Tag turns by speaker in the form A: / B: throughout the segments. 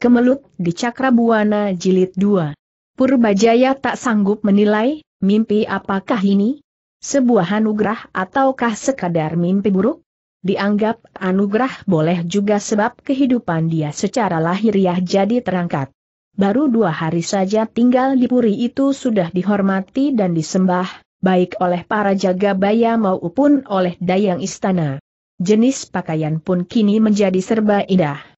A: Kemelut di Cakrabuana Jilid 2. Purbajaya tak sanggup menilai, mimpi apakah ini? Sebuah anugerah ataukah sekadar mimpi buruk? Dianggap anugerah boleh juga sebab kehidupan dia secara lahiriah jadi terangkat. Baru dua hari saja tinggal di puri itu sudah dihormati dan disembah, baik oleh para jaga jagabaya maupun oleh dayang istana. Jenis pakaian pun kini menjadi serba indah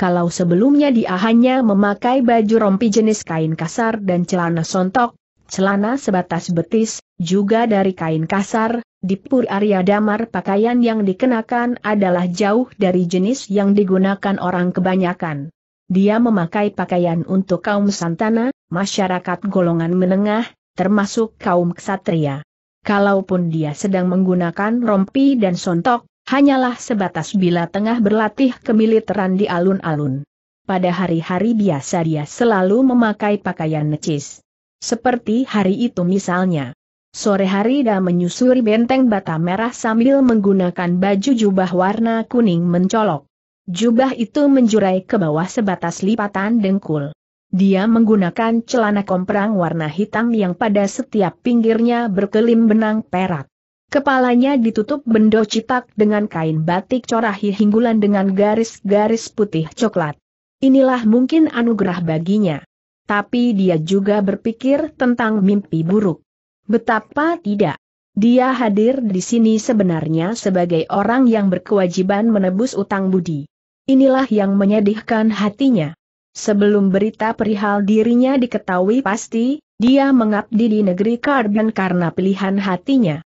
A: kalau sebelumnya dia hanya memakai baju rompi jenis kain kasar dan celana sontok, celana sebatas betis, juga dari kain kasar, di Pur Arya Damar pakaian yang dikenakan adalah jauh dari jenis yang digunakan orang kebanyakan. Dia memakai pakaian untuk kaum santana, masyarakat golongan menengah, termasuk kaum ksatria. Kalaupun dia sedang menggunakan rompi dan sontok, hanyalah sebatas bila tengah berlatih kemiliteran di alun-alun. Pada hari-hari biasa dia selalu memakai pakaian necis. Seperti hari itu misalnya. Sore hari dia menyusuri benteng bata merah sambil menggunakan baju jubah warna kuning mencolok. Jubah itu menjurai ke bawah sebatas lipatan dengkul. Dia menggunakan celana komprang warna hitam yang pada setiap pinggirnya berkelim benang perak. Kepalanya ditutup bendo cipak dengan kain batik corahi hinggulan dengan garis-garis putih coklat. Inilah mungkin anugerah baginya. Tapi dia juga berpikir tentang mimpi buruk. Betapa tidak. Dia hadir di sini sebenarnya sebagai orang yang berkewajiban menebus utang budi. Inilah yang menyedihkan hatinya. Sebelum berita perihal dirinya diketahui pasti, dia mengabdi di negeri Karben karena pilihan hatinya.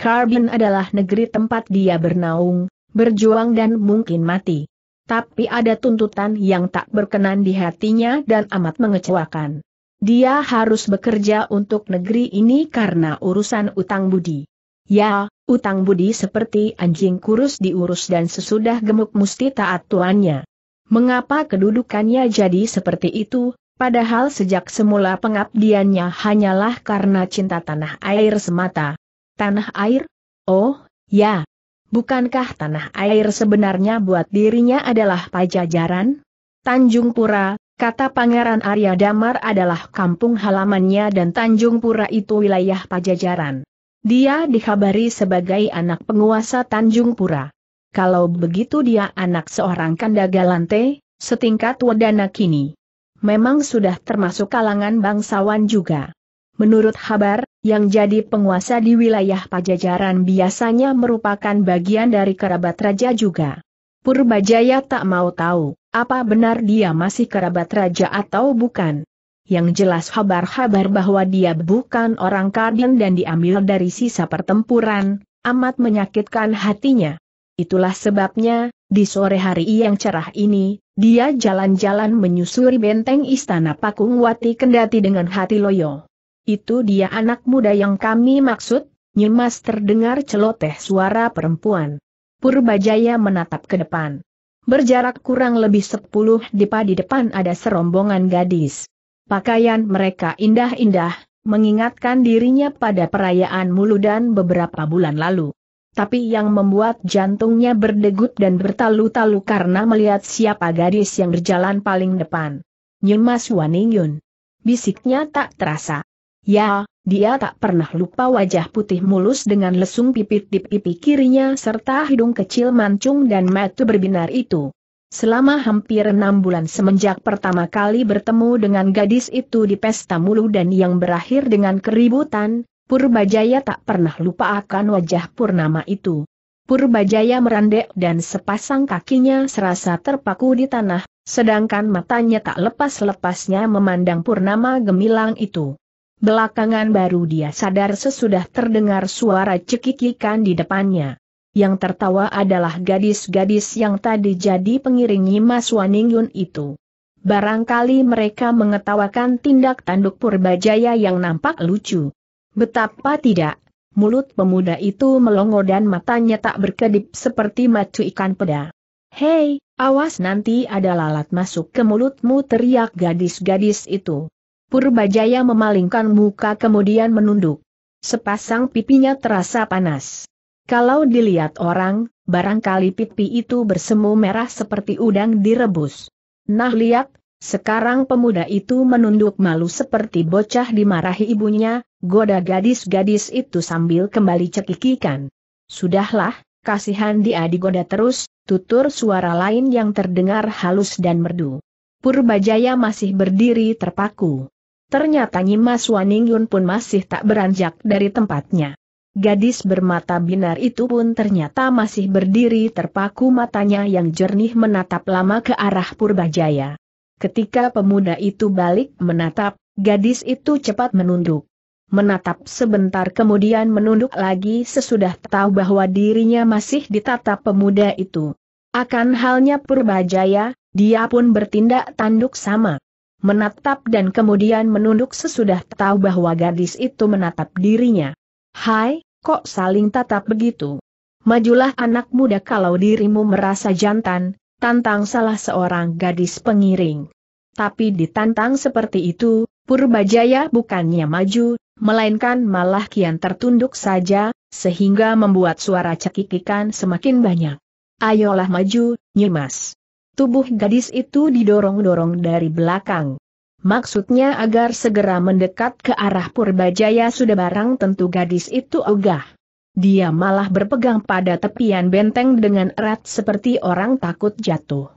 A: Carbon adalah negeri tempat dia bernaung, berjuang dan mungkin mati. Tapi ada tuntutan yang tak berkenan di hatinya dan amat mengecewakan. Dia harus bekerja untuk negeri ini karena urusan utang budi. Ya, utang budi seperti anjing kurus diurus dan sesudah gemuk musti taat tuannya. Mengapa kedudukannya jadi seperti itu, padahal sejak semula pengabdiannya hanyalah karena cinta tanah air semata. Tanah air? Oh, ya. Bukankah tanah air sebenarnya buat dirinya adalah pajajaran? Tanjung Pura, kata Pangeran Arya Damar adalah kampung halamannya dan Tanjung Pura itu wilayah pajajaran. Dia dikabari sebagai anak penguasa Tanjung Pura. Kalau begitu dia anak seorang kandagalante, setingkat wadana kini. Memang sudah termasuk kalangan bangsawan juga. Menurut kabar, yang jadi penguasa di wilayah pajajaran biasanya merupakan bagian dari kerabat raja juga. Purbajaya tak mau tahu, apa benar dia masih kerabat raja atau bukan. Yang jelas kabar-kabar bahwa dia bukan orang kardian dan diambil dari sisa pertempuran, amat menyakitkan hatinya. Itulah sebabnya, di sore hari yang cerah ini, dia jalan-jalan menyusuri benteng istana Pakungwati kendati dengan hati loyo. Itu dia anak muda yang kami maksud, Nyimas terdengar celoteh suara perempuan. Purbajaya menatap ke depan. Berjarak kurang lebih sepuluh depa di depan ada serombongan gadis. Pakaian mereka indah-indah, mengingatkan dirinya pada perayaan Muludan beberapa bulan lalu. Tapi yang membuat jantungnya berdegup dan bertalu-talu karena melihat siapa gadis yang berjalan paling depan. Nyimas Waningyun. Bisiknya tak terasa. Ya, dia tak pernah lupa wajah putih mulus dengan lesung pipit di pipi kirinya serta hidung kecil mancung dan mata berbinar itu. Selama hampir enam bulan semenjak pertama kali bertemu dengan gadis itu di pesta mulu dan yang berakhir dengan keributan, Purbajaya tak pernah lupa akan wajah Purnama itu. Purbajaya merandek dan sepasang kakinya serasa terpaku di tanah, sedangkan matanya tak lepas-lepasnya memandang Purnama gemilang itu. Belakangan baru dia sadar sesudah terdengar suara cekikikan di depannya. Yang tertawa adalah gadis-gadis yang tadi jadi pengiringi Mas Waningyun itu. Barangkali mereka mengetawakan tindak tanduk Purbajaya yang nampak lucu. Betapa tidak, mulut pemuda itu melongo dan matanya tak berkedip seperti matu ikan peda. Hei, awas nanti ada lalat masuk ke mulutmu teriak gadis-gadis itu. Purbajaya memalingkan muka kemudian menunduk. Sepasang pipinya terasa panas. Kalau dilihat orang, barangkali pipi itu bersemu merah seperti udang direbus. Nah lihat, sekarang pemuda itu menunduk malu seperti bocah dimarahi ibunya, goda gadis-gadis itu sambil kembali cekikikan. Sudahlah, kasihan dia digoda terus, tutur suara lain yang terdengar halus dan merdu. Purbajaya masih berdiri terpaku. Ternyata Nyimas Waningyun pun masih tak beranjak dari tempatnya. Gadis bermata binar itu pun ternyata masih berdiri terpaku matanya yang jernih menatap lama ke arah Purbajaya. Ketika pemuda itu balik menatap, gadis itu cepat menunduk. Menatap sebentar kemudian menunduk lagi sesudah tahu bahwa dirinya masih ditatap pemuda itu. Akan halnya Purbajaya, dia pun bertindak tanduk sama menatap dan kemudian menunduk sesudah tahu bahwa gadis itu menatap dirinya. Hai, kok saling tatap begitu? Majulah anak muda kalau dirimu merasa jantan, tantang salah seorang gadis pengiring. Tapi ditantang seperti itu, Purbajaya bukannya maju, melainkan malah kian tertunduk saja, sehingga membuat suara cekikikan semakin banyak. Ayolah maju, Nyimas. Tubuh gadis itu didorong-dorong dari belakang. Maksudnya agar segera mendekat ke arah Purbajaya sudah barang tentu gadis itu ogah. Dia malah berpegang pada tepian benteng dengan erat seperti orang takut jatuh.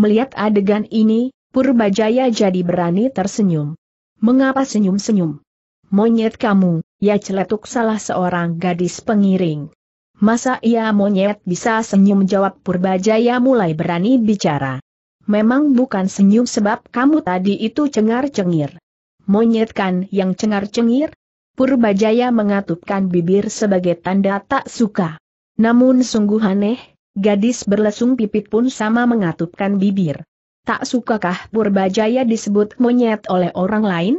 A: Melihat adegan ini, Purbajaya jadi berani tersenyum. Mengapa senyum-senyum? Monyet kamu, ya celetuk salah seorang gadis pengiring. Masa ia monyet bisa senyum jawab Purbajaya mulai berani bicara. Memang bukan senyum sebab kamu tadi itu cengar-cengir. Monyet kan yang cengar-cengir? Purbajaya mengatupkan bibir sebagai tanda tak suka. Namun sungguh aneh, gadis berlesung pipit pun sama mengatupkan bibir. Tak sukakah Purbajaya disebut monyet oleh orang lain?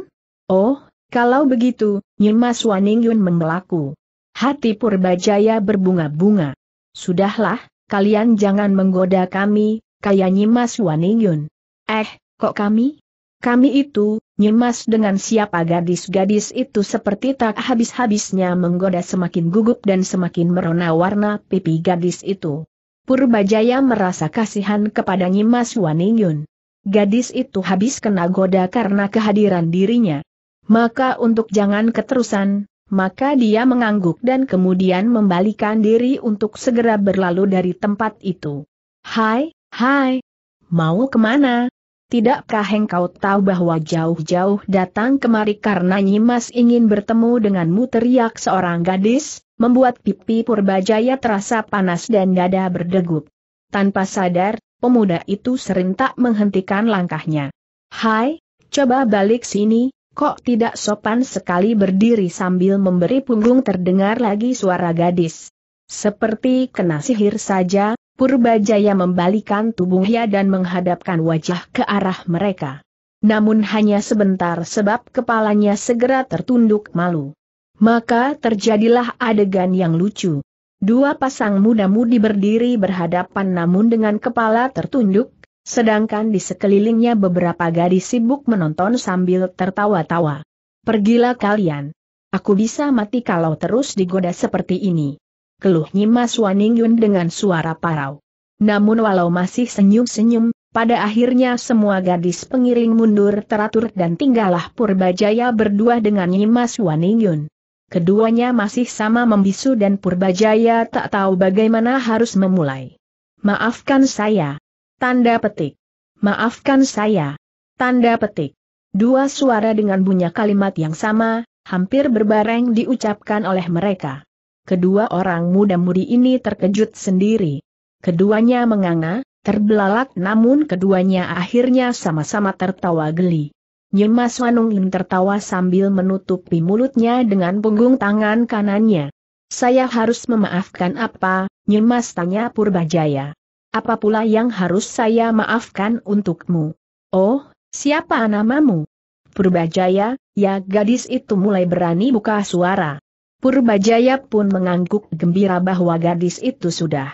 A: Oh, kalau begitu, Nyimas Waning Yun membelaku. Hati Purbajaya berbunga-bunga. Sudahlah, kalian jangan menggoda kami, kaya Nyimas Waningyun. Eh, kok kami? Kami itu, Nyimas dengan siapa gadis-gadis itu seperti tak habis-habisnya menggoda semakin gugup dan semakin merona warna pipi gadis itu. Purbajaya merasa kasihan kepada Nyimas Waningyun. Gadis itu habis kena goda karena kehadiran dirinya. Maka untuk jangan keterusan, maka dia mengangguk dan kemudian membalikan diri untuk segera berlalu dari tempat itu. Hai, hai, mau kemana? Tidakkah engkau tahu bahwa jauh-jauh datang kemari karena Nyimas ingin bertemu denganmu teriak seorang gadis, membuat pipi Purbajaya terasa panas dan dada berdegup. Tanpa sadar, pemuda itu serentak menghentikan langkahnya. Hai, coba balik sini, Kok tidak sopan sekali berdiri sambil memberi punggung terdengar lagi suara gadis. Seperti kena sihir saja, Purbajaya membalikan tubuhnya dan menghadapkan wajah ke arah mereka. Namun hanya sebentar sebab kepalanya segera tertunduk malu. Maka terjadilah adegan yang lucu. Dua pasang muda-mudi berdiri berhadapan namun dengan kepala tertunduk, Sedangkan di sekelilingnya beberapa gadis sibuk menonton sambil tertawa-tawa. Pergilah kalian. Aku bisa mati kalau terus digoda seperti ini. Keluh Nyimas Waningyun dengan suara parau. Namun walau masih senyum-senyum, pada akhirnya semua gadis pengiring mundur teratur dan tinggallah Purbajaya berdua dengan Nyimas Waningyun. Keduanya masih sama membisu dan Purbajaya tak tahu bagaimana harus memulai. Maafkan saya, Tanda petik. Maafkan saya. Tanda petik. Dua suara dengan bunyi kalimat yang sama, hampir berbareng diucapkan oleh mereka. Kedua orang muda-mudi ini terkejut sendiri. Keduanya menganga, terbelalak namun keduanya akhirnya sama-sama tertawa geli. Nyemas Wanungin tertawa sambil menutupi mulutnya dengan punggung tangan kanannya. Saya harus memaafkan apa, Nyemas tanya Purbajaya apa pula yang harus saya maafkan untukmu? Oh, siapa namamu? Purbajaya, ya gadis itu mulai berani buka suara. Purbajaya pun mengangguk gembira bahwa gadis itu sudah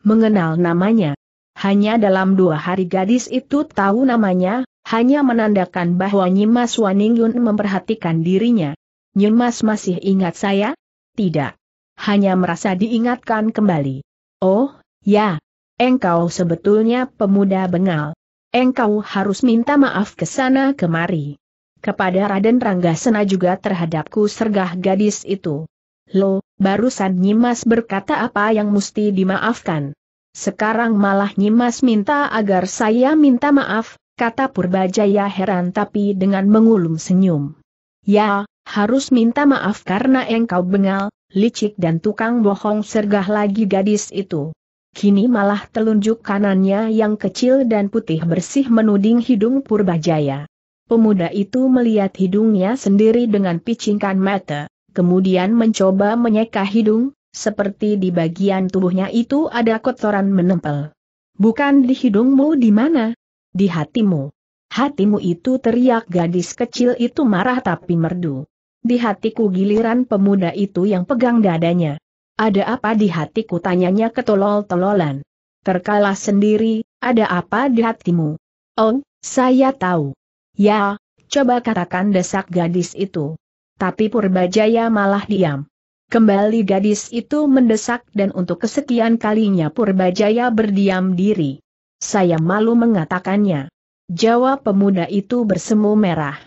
A: mengenal namanya. Hanya dalam dua hari gadis itu tahu namanya, hanya menandakan bahwa Nyimas Waningyun memperhatikan dirinya. Nyimas masih ingat saya? Tidak. Hanya merasa diingatkan kembali. Oh, ya, Engkau sebetulnya pemuda bengal. Engkau harus minta maaf ke sana kemari. Kepada Raden Rangga Sena juga terhadapku sergah gadis itu. Lo, barusan Nyimas berkata apa yang mesti dimaafkan. Sekarang malah Nyimas minta agar saya minta maaf, kata Purbajaya heran tapi dengan mengulum senyum. Ya, harus minta maaf karena engkau bengal, licik dan tukang bohong sergah lagi gadis itu kini malah telunjuk kanannya yang kecil dan putih bersih menuding hidung Purbajaya. Pemuda itu melihat hidungnya sendiri dengan picingkan mata, kemudian mencoba menyeka hidung, seperti di bagian tubuhnya itu ada kotoran menempel. Bukan di hidungmu di mana? Di hatimu. Hatimu itu teriak gadis kecil itu marah tapi merdu. Di hatiku giliran pemuda itu yang pegang dadanya. Ada apa di hatiku tanyanya ketolol-tololan. Terkalah sendiri, ada apa di hatimu? Oh, saya tahu. Ya, coba katakan desak gadis itu. Tapi Purbajaya malah diam. Kembali gadis itu mendesak dan untuk kesekian kalinya Purbajaya berdiam diri. Saya malu mengatakannya. Jawab pemuda itu bersemu merah.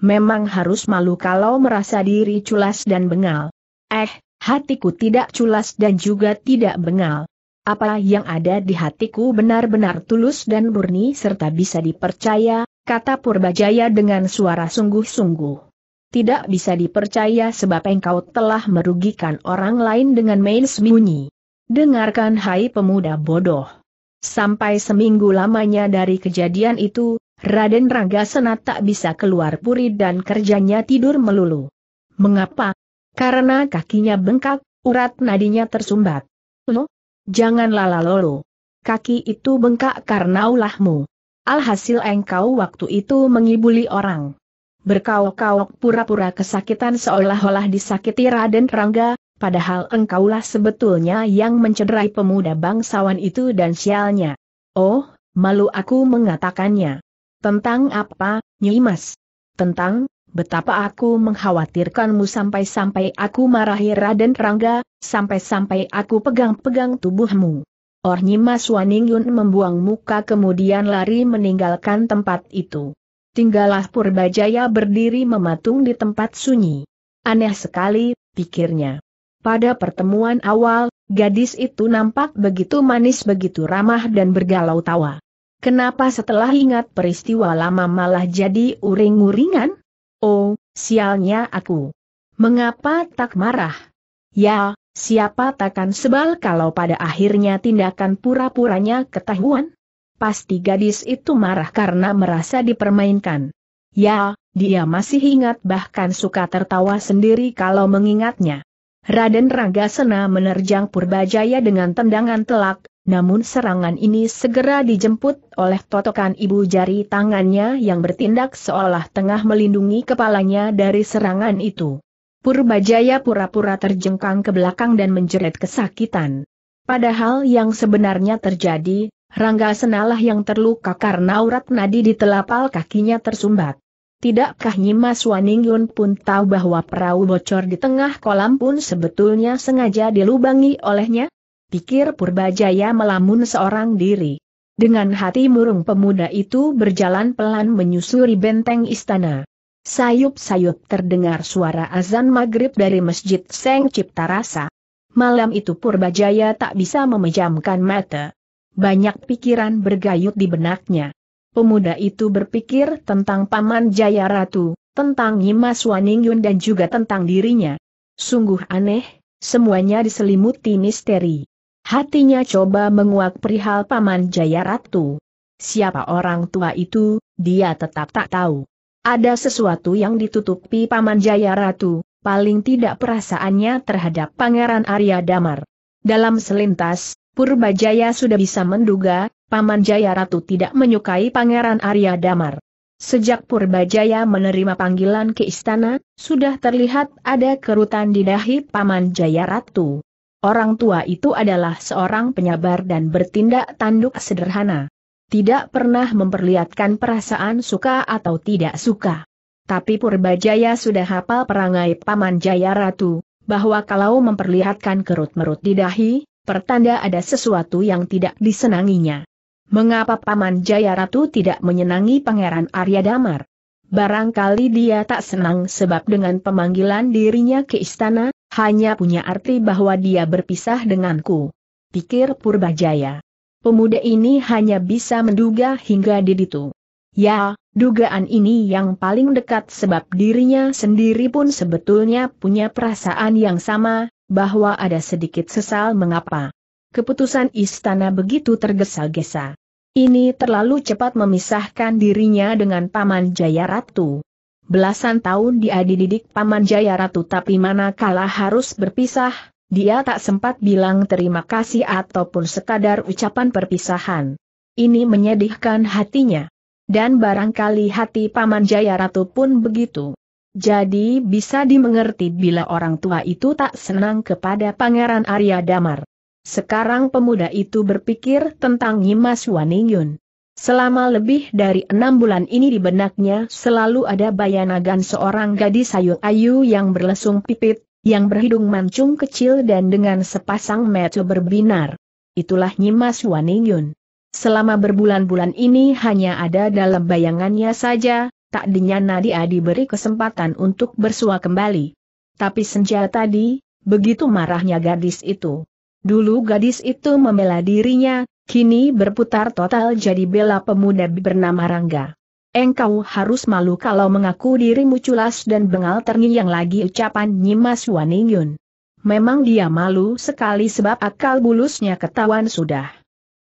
A: Memang harus malu kalau merasa diri culas dan bengal. Eh, Hatiku tidak culas dan juga tidak bengal. Apa yang ada di hatiku benar-benar tulus dan murni serta bisa dipercaya, kata Purbajaya dengan suara sungguh-sungguh. Tidak bisa dipercaya sebab engkau telah merugikan orang lain dengan main sembunyi. Dengarkan hai pemuda bodoh. Sampai seminggu lamanya dari kejadian itu, Raden Rangga Senat tak bisa keluar puri dan kerjanya tidur melulu. Mengapa? Karena kakinya bengkak, urat nadinya tersumbat. Lo? lala lolo. Kaki itu bengkak karena ulahmu. Alhasil engkau waktu itu mengibuli orang. Berkaok-kaok pura-pura kesakitan seolah-olah disakiti Raden Rangga, padahal engkaulah sebetulnya yang mencederai pemuda bangsawan itu dan sialnya. Oh, malu aku mengatakannya. Tentang apa, Nyimas? Tentang, betapa aku mengkhawatirkanmu sampai-sampai aku marahi Raden Rangga, sampai-sampai aku pegang-pegang tubuhmu. Ornyimas Waningyun membuang muka kemudian lari meninggalkan tempat itu. Tinggallah Purbajaya berdiri mematung di tempat sunyi. Aneh sekali, pikirnya. Pada pertemuan awal, gadis itu nampak begitu manis begitu ramah dan bergalau tawa. Kenapa setelah ingat peristiwa lama malah jadi uring-uringan? Oh, sialnya aku. Mengapa tak marah? Ya, siapa takkan sebal kalau pada akhirnya tindakan pura-puranya ketahuan? Pasti gadis itu marah karena merasa dipermainkan. Ya, dia masih ingat bahkan suka tertawa sendiri kalau mengingatnya. Raden Sena menerjang Purbajaya dengan tendangan telak, namun serangan ini segera dijemput oleh totokan ibu jari tangannya yang bertindak seolah tengah melindungi kepalanya dari serangan itu. Purbajaya pura-pura terjengkang ke belakang dan menjerit kesakitan. Padahal yang sebenarnya terjadi, Rangga Senalah yang terluka karena urat nadi di telapak kakinya tersumbat. Tidakkah Nyimas Waningyun pun tahu bahwa perahu bocor di tengah kolam pun sebetulnya sengaja dilubangi olehnya? Pikir Purbajaya melamun seorang diri. Dengan hati murung pemuda itu berjalan pelan menyusuri benteng istana. Sayup-sayup terdengar suara azan maghrib dari Masjid Seng Cipta Rasa. Malam itu Purbajaya tak bisa memejamkan mata. Banyak pikiran bergayut di benaknya pemuda itu berpikir tentang Paman Jaya Ratu, tentang Nyimas Waningyun dan juga tentang dirinya. Sungguh aneh, semuanya diselimuti misteri. Hatinya coba menguak perihal Paman Jaya Ratu. Siapa orang tua itu, dia tetap tak tahu. Ada sesuatu yang ditutupi Paman Jaya Ratu, paling tidak perasaannya terhadap Pangeran Arya Damar. Dalam selintas, Purbajaya sudah bisa menduga, Paman Jaya Ratu tidak menyukai Pangeran Arya Damar. Sejak Purbajaya menerima panggilan ke istana, sudah terlihat ada kerutan di dahi Paman Jaya Ratu. Orang tua itu adalah seorang penyabar dan bertindak tanduk sederhana. Tidak pernah memperlihatkan perasaan suka atau tidak suka. Tapi Purbajaya sudah hafal perangai Paman Jaya Ratu, bahwa kalau memperlihatkan kerut-merut di dahi, pertanda ada sesuatu yang tidak disenanginya. Mengapa Paman Jaya Ratu tidak menyenangi Pangeran Arya Damar? Barangkali dia tak senang sebab dengan pemanggilan dirinya ke istana, hanya punya arti bahwa dia berpisah denganku. Pikir Purbajaya. Pemuda ini hanya bisa menduga hingga diditu. Ya, dugaan ini yang paling dekat sebab dirinya sendiri pun sebetulnya punya perasaan yang sama, bahwa ada sedikit sesal mengapa Keputusan istana begitu tergesa-gesa. Ini terlalu cepat memisahkan dirinya dengan Paman Jaya Ratu. Belasan tahun dia dididik Paman Jaya Ratu tapi manakala harus berpisah, dia tak sempat bilang terima kasih ataupun sekadar ucapan perpisahan. Ini menyedihkan hatinya. Dan barangkali hati Paman Jaya Ratu pun begitu. Jadi bisa dimengerti bila orang tua itu tak senang kepada Pangeran Arya Damar. Sekarang pemuda itu berpikir tentang Nyimas Waningyun. Selama lebih dari enam bulan ini di benaknya selalu ada bayanagan seorang gadis ayu-ayu yang berlesung pipit, yang berhidung mancung kecil dan dengan sepasang mata berbinar. Itulah Nyimas Waningyun. Selama berbulan-bulan ini hanya ada dalam bayangannya saja, tak dinyana dia diberi kesempatan untuk bersua kembali. Tapi senja tadi, begitu marahnya gadis itu. Dulu gadis itu membela dirinya, kini berputar total jadi bela pemuda bernama Rangga. Engkau harus malu kalau mengaku dirimu culas dan bengal terngiang lagi ucapan Nyimas Waningyun. Memang dia malu sekali sebab akal bulusnya ketahuan sudah.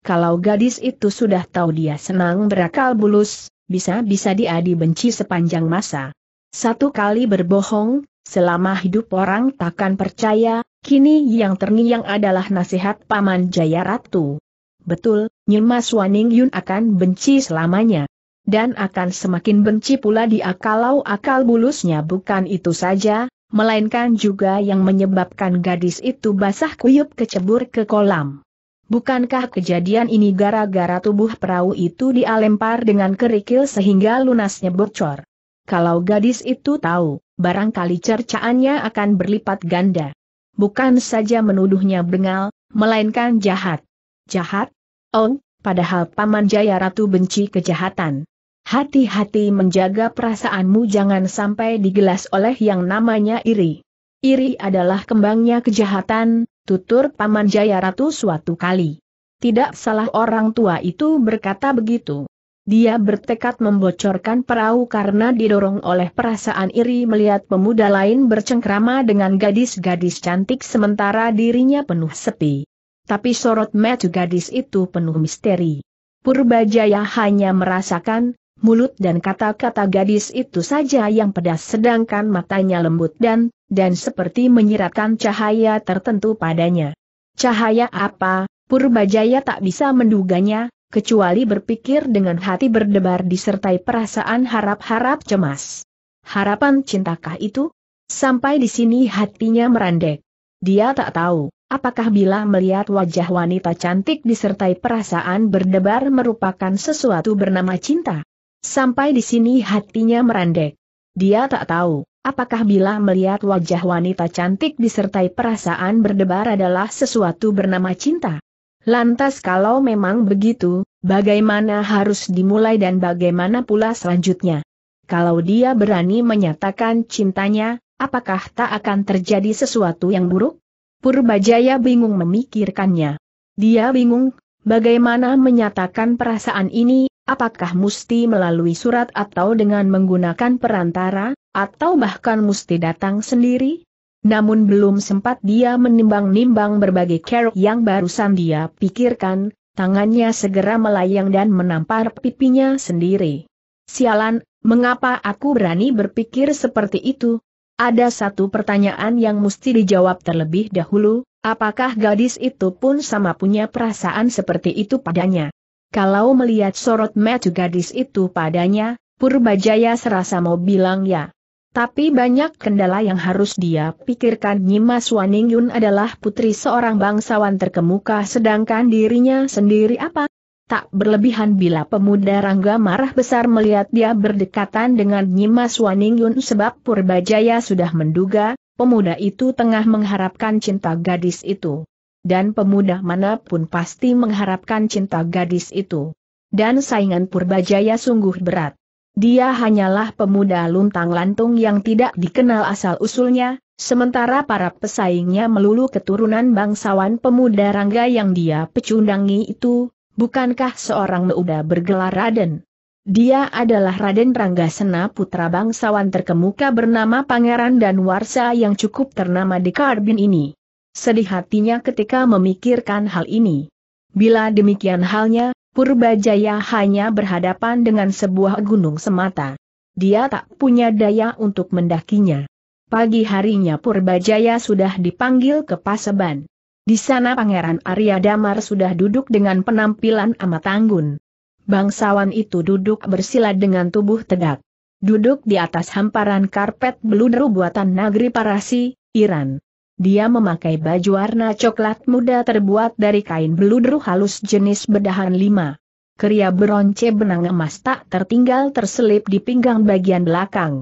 A: Kalau gadis itu sudah tahu dia senang berakal bulus, bisa-bisa dia dibenci sepanjang masa. Satu kali berbohong, Selama hidup orang takkan percaya, kini yang terngiang adalah nasihat Paman Jaya Ratu. Betul, Nyimas Waning Yun akan benci selamanya. Dan akan semakin benci pula dia kalau akal bulusnya bukan itu saja, melainkan juga yang menyebabkan gadis itu basah kuyup kecebur ke kolam. Bukankah kejadian ini gara-gara tubuh perahu itu dialempar dengan kerikil sehingga lunasnya bocor? Kalau gadis itu tahu, barangkali cercaannya akan berlipat ganda. Bukan saja menuduhnya bengal, melainkan jahat. Jahat? Oh, padahal Paman Jaya Ratu benci kejahatan. Hati-hati menjaga perasaanmu jangan sampai digelas oleh yang namanya iri. Iri adalah kembangnya kejahatan, tutur Paman Jaya Ratu suatu kali. Tidak salah orang tua itu berkata begitu. Dia bertekad membocorkan perahu karena didorong oleh perasaan iri melihat pemuda lain bercengkrama dengan gadis-gadis cantik sementara dirinya penuh sepi. Tapi sorot mata gadis itu penuh misteri. Purbajaya hanya merasakan, mulut dan kata-kata gadis itu saja yang pedas sedangkan matanya lembut dan, dan seperti menyiratkan cahaya tertentu padanya. Cahaya apa, Purbajaya tak bisa menduganya, kecuali berpikir dengan hati berdebar disertai perasaan harap-harap cemas. Harapan cintakah itu? Sampai di sini hatinya merandek. Dia tak tahu, apakah bila melihat wajah wanita cantik disertai perasaan berdebar merupakan sesuatu bernama cinta. Sampai di sini hatinya merandek. Dia tak tahu, apakah bila melihat wajah wanita cantik disertai perasaan berdebar adalah sesuatu bernama cinta. Lantas kalau memang begitu, bagaimana harus dimulai dan bagaimana pula selanjutnya? Kalau dia berani menyatakan cintanya, apakah tak akan terjadi sesuatu yang buruk? Purbajaya bingung memikirkannya. Dia bingung, bagaimana menyatakan perasaan ini, apakah mesti melalui surat atau dengan menggunakan perantara, atau bahkan mesti datang sendiri? Namun belum sempat dia menimbang-nimbang berbagai kerok yang barusan dia pikirkan, tangannya segera melayang dan menampar pipinya sendiri. Sialan, mengapa aku berani berpikir seperti itu? Ada satu pertanyaan yang mesti dijawab terlebih dahulu, apakah gadis itu pun sama punya perasaan seperti itu padanya? Kalau melihat sorot mata gadis itu padanya, Purbajaya serasa mau bilang ya. Tapi banyak kendala yang harus dia pikirkan Nyimas Waning Yun adalah putri seorang bangsawan terkemuka sedangkan dirinya sendiri apa? Tak berlebihan bila pemuda Rangga marah besar melihat dia berdekatan dengan Nyimas Waning Yun sebab Purbajaya sudah menduga, pemuda itu tengah mengharapkan cinta gadis itu. Dan pemuda manapun pasti mengharapkan cinta gadis itu. Dan saingan Purbajaya sungguh berat. Dia hanyalah pemuda luntang-lantung yang tidak dikenal asal-usulnya, sementara para pesaingnya melulu keturunan bangsawan pemuda rangga yang dia pecundangi itu, bukankah seorang muda bergelar Raden? Dia adalah Raden Rangga Senap, putra bangsawan terkemuka bernama Pangeran dan Warsa yang cukup ternama di Karbin ini. Sedih hatinya ketika memikirkan hal ini. Bila demikian halnya, Purbajaya hanya berhadapan dengan sebuah gunung semata. Dia tak punya daya untuk mendakinya. Pagi harinya Purbajaya sudah dipanggil ke Paseban. Di sana Pangeran Arya Damar sudah duduk dengan penampilan amat anggun. Bangsawan itu duduk bersila dengan tubuh tegak. Duduk di atas hamparan karpet beludru buatan negeri Parasi, Iran. Dia memakai baju warna coklat muda terbuat dari kain beludru halus jenis bedahan lima. Keria beronce benang emas tak tertinggal terselip di pinggang bagian belakang.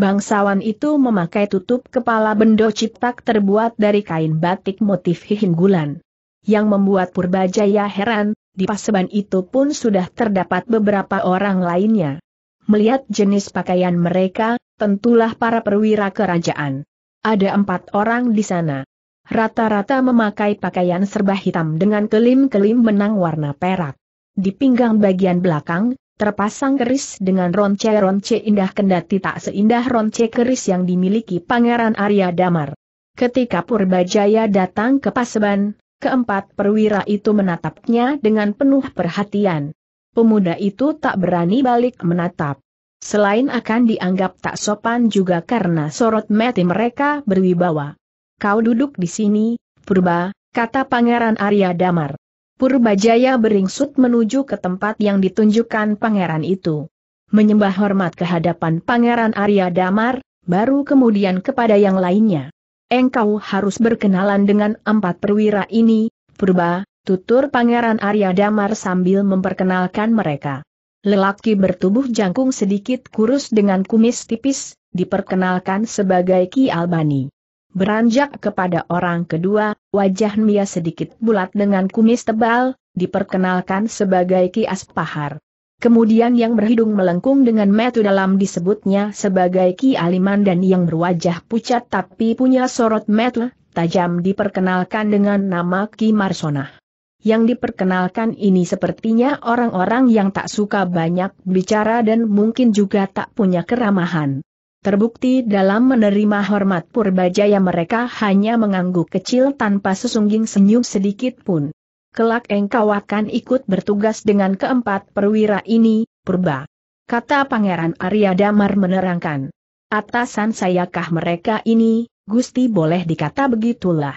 A: Bangsawan itu memakai tutup kepala bendo ciptak terbuat dari kain batik motif hihinggulan. Yang membuat Purbajaya heran, di paseban itu pun sudah terdapat beberapa orang lainnya. Melihat jenis pakaian mereka, tentulah para perwira kerajaan. Ada empat orang di sana. Rata-rata memakai pakaian serba hitam dengan kelim-kelim menang warna perak. Di pinggang bagian belakang, terpasang keris dengan ronce-ronce indah kendati tak seindah ronce keris yang dimiliki Pangeran Arya Damar. Ketika Purbajaya datang ke Paseban, keempat perwira itu menatapnya dengan penuh perhatian. Pemuda itu tak berani balik menatap selain akan dianggap tak sopan juga karena sorot mati mereka berwibawa. Kau duduk di sini, Purba, kata Pangeran Arya Damar. Purba Jaya beringsut menuju ke tempat yang ditunjukkan pangeran itu. Menyembah hormat kehadapan Pangeran Arya Damar, baru kemudian kepada yang lainnya. Engkau harus berkenalan dengan empat perwira ini, Purba, tutur Pangeran Arya Damar sambil memperkenalkan mereka. Lelaki bertubuh jangkung sedikit kurus dengan kumis tipis, diperkenalkan sebagai Ki Albani. Beranjak kepada orang kedua, wajah Mia sedikit bulat dengan kumis tebal, diperkenalkan sebagai Ki Aspahar. Kemudian yang berhidung melengkung dengan metu dalam disebutnya sebagai Ki Aliman dan yang berwajah pucat tapi punya sorot metu tajam diperkenalkan dengan nama Ki Marsonah. Yang diperkenalkan ini sepertinya orang-orang yang tak suka banyak bicara dan mungkin juga tak punya keramahan. Terbukti dalam menerima hormat Purbajaya mereka hanya mengangguk kecil tanpa sesungging senyum sedikit pun. Kelak engkau akan ikut bertugas dengan keempat perwira ini, Purba. Kata Pangeran Arya Damar menerangkan. Atasan sayakah mereka ini, Gusti boleh dikata begitulah.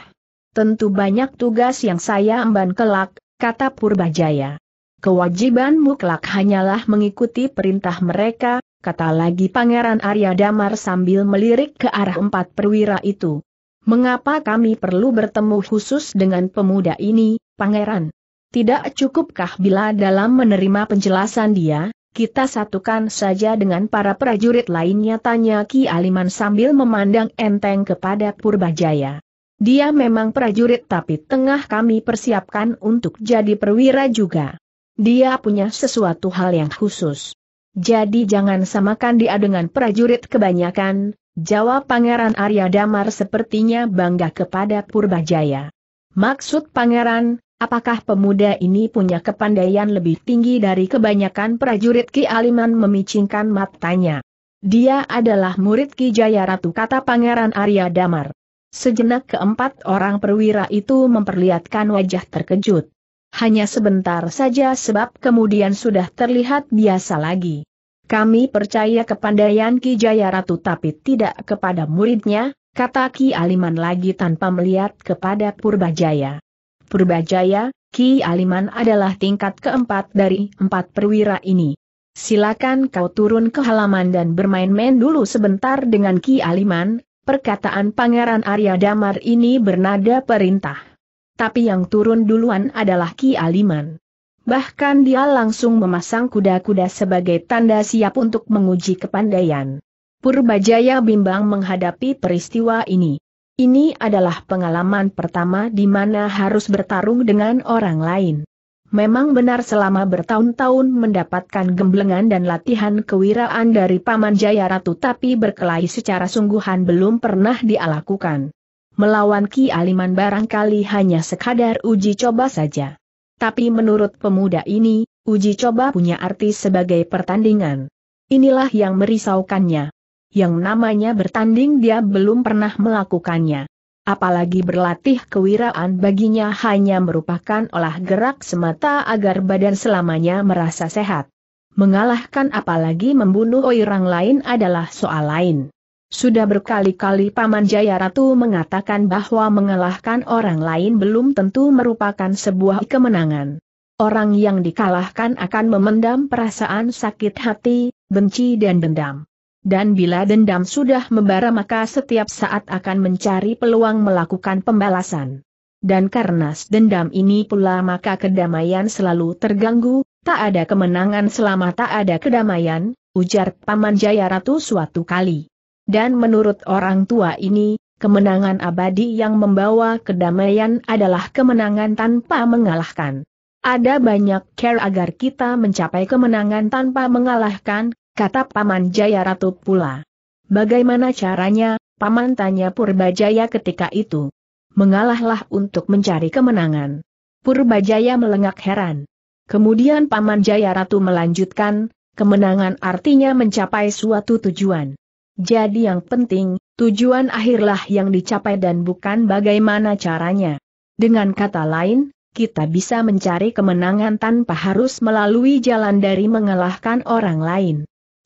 A: Tentu banyak tugas yang saya emban kelak, kata Purbajaya. "Kewajibanmu kelak hanyalah mengikuti perintah mereka, kata lagi Pangeran Arya Damar sambil melirik ke arah empat perwira itu. Mengapa kami perlu bertemu khusus dengan pemuda ini, Pangeran? Tidak cukupkah bila dalam menerima penjelasan dia, kita satukan saja dengan para prajurit lainnya tanya Ki Aliman sambil memandang enteng kepada Purbajaya. Dia memang prajurit tapi tengah kami persiapkan untuk jadi perwira juga. Dia punya sesuatu hal yang khusus. Jadi jangan samakan dia dengan prajurit kebanyakan, jawab Pangeran Arya Damar sepertinya bangga kepada Purbajaya. Maksud Pangeran, apakah pemuda ini punya kepandaian lebih tinggi dari kebanyakan prajurit Ki Aliman memicingkan matanya. Dia adalah murid Ki Jaya Ratu kata Pangeran Arya Damar. Sejenak keempat orang perwira itu memperlihatkan wajah terkejut. Hanya sebentar saja sebab kemudian sudah terlihat biasa lagi. Kami percaya kepandaian Ki Jaya Ratu tapi tidak kepada muridnya, kata Ki Aliman lagi tanpa melihat kepada Purbajaya. Purbajaya, Ki Aliman adalah tingkat keempat dari empat perwira ini. Silakan kau turun ke halaman dan bermain-main dulu sebentar dengan Ki Aliman, Perkataan Pangeran Arya Damar ini bernada perintah. Tapi yang turun duluan adalah Ki Aliman. Bahkan dia langsung memasang kuda-kuda sebagai tanda siap untuk menguji kepandaian. Purbajaya bimbang menghadapi peristiwa ini. Ini adalah pengalaman pertama di mana harus bertarung dengan orang lain. Memang benar selama bertahun-tahun mendapatkan gemblengan dan latihan kewiraan dari Paman Jaya Ratu tapi berkelahi secara sungguhan belum pernah dialakukan. Melawan Ki Aliman barangkali hanya sekadar uji coba saja. Tapi menurut pemuda ini, uji coba punya arti sebagai pertandingan. Inilah yang merisaukannya. Yang namanya bertanding dia belum pernah melakukannya apalagi berlatih kewiraan baginya hanya merupakan olah gerak semata agar badan selamanya merasa sehat. Mengalahkan apalagi membunuh orang lain adalah soal lain. Sudah berkali-kali Paman Jaya Ratu mengatakan bahwa mengalahkan orang lain belum tentu merupakan sebuah kemenangan. Orang yang dikalahkan akan memendam perasaan sakit hati, benci dan dendam dan bila dendam sudah membara maka setiap saat akan mencari peluang melakukan pembalasan. Dan karena dendam ini pula maka kedamaian selalu terganggu, tak ada kemenangan selama tak ada kedamaian, ujar Paman Jaya Ratu suatu kali. Dan menurut orang tua ini, kemenangan abadi yang membawa kedamaian adalah kemenangan tanpa mengalahkan. Ada banyak care agar kita mencapai kemenangan tanpa mengalahkan, kata Paman Jaya Ratu pula. Bagaimana caranya, Paman tanya Purbajaya ketika itu. Mengalahlah untuk mencari kemenangan. Purbajaya melengak heran. Kemudian Paman Jaya Ratu melanjutkan, kemenangan artinya mencapai suatu tujuan. Jadi yang penting, tujuan akhirlah yang dicapai dan bukan bagaimana caranya. Dengan kata lain, kita bisa mencari kemenangan tanpa harus melalui jalan dari mengalahkan orang lain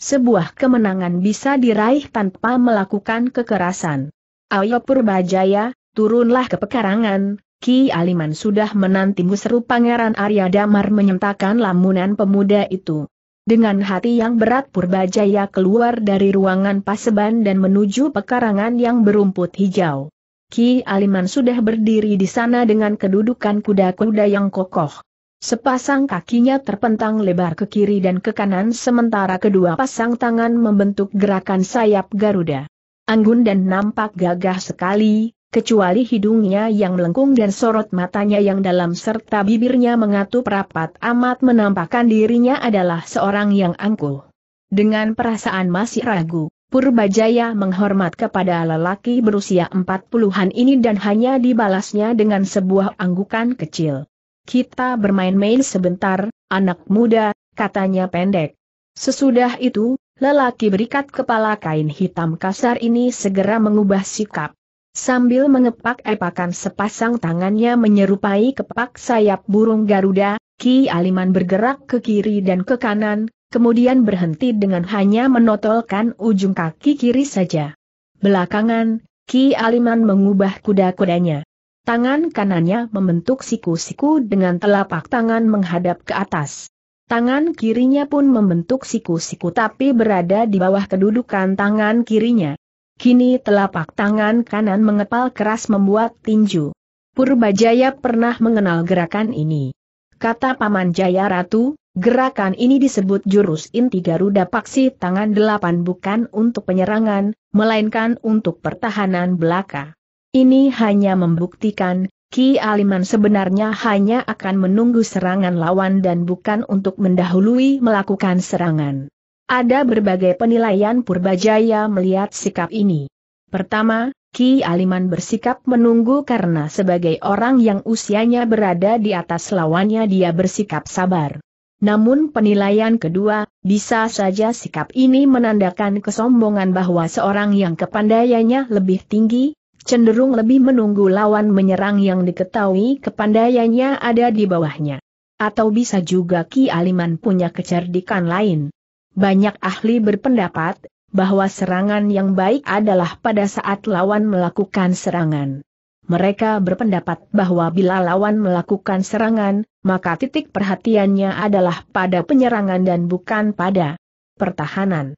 A: sebuah kemenangan bisa diraih tanpa melakukan kekerasan. Ayo Purbajaya, turunlah ke pekarangan, Ki Aliman sudah menantimu seru Pangeran Arya Damar menyentakan lamunan pemuda itu. Dengan hati yang berat Purbajaya keluar dari ruangan paseban dan menuju pekarangan yang berumput hijau. Ki Aliman sudah berdiri di sana dengan kedudukan kuda-kuda yang kokoh. Sepasang kakinya terpentang lebar ke kiri dan ke kanan sementara kedua pasang tangan membentuk gerakan sayap Garuda. Anggun dan nampak gagah sekali, kecuali hidungnya yang melengkung dan sorot matanya yang dalam serta bibirnya mengatup rapat amat menampakkan dirinya adalah seorang yang angkuh. Dengan perasaan masih ragu, Purbajaya menghormat kepada lelaki berusia empat puluhan ini dan hanya dibalasnya dengan sebuah anggukan kecil kita bermain-main sebentar, anak muda, katanya pendek. Sesudah itu, lelaki berikat kepala kain hitam kasar ini segera mengubah sikap. Sambil mengepak epakan sepasang tangannya menyerupai kepak sayap burung Garuda, Ki Aliman bergerak ke kiri dan ke kanan, kemudian berhenti dengan hanya menotolkan ujung kaki kiri saja. Belakangan, Ki Aliman mengubah kuda-kudanya. Tangan kanannya membentuk siku-siku dengan telapak tangan menghadap ke atas. Tangan kirinya pun membentuk siku-siku tapi berada di bawah kedudukan tangan kirinya. Kini telapak tangan kanan mengepal keras membuat tinju. Purba Jaya pernah mengenal gerakan ini. Kata Paman Jaya Ratu, gerakan ini disebut jurus inti Garuda Paksi tangan delapan bukan untuk penyerangan, melainkan untuk pertahanan belaka. Ini hanya membuktikan, Ki Aliman sebenarnya hanya akan menunggu serangan lawan dan bukan untuk mendahului melakukan serangan. Ada berbagai penilaian Purbajaya melihat sikap ini. Pertama, Ki Aliman bersikap menunggu karena sebagai orang yang usianya berada di atas lawannya dia bersikap sabar. Namun penilaian kedua, bisa saja sikap ini menandakan kesombongan bahwa seorang yang kepandaiannya lebih tinggi, cenderung lebih menunggu lawan menyerang yang diketahui kepandaiannya ada di bawahnya. Atau bisa juga Ki Aliman punya kecerdikan lain. Banyak ahli berpendapat bahwa serangan yang baik adalah pada saat lawan melakukan serangan. Mereka berpendapat bahwa bila lawan melakukan serangan, maka titik perhatiannya adalah pada penyerangan dan bukan pada pertahanan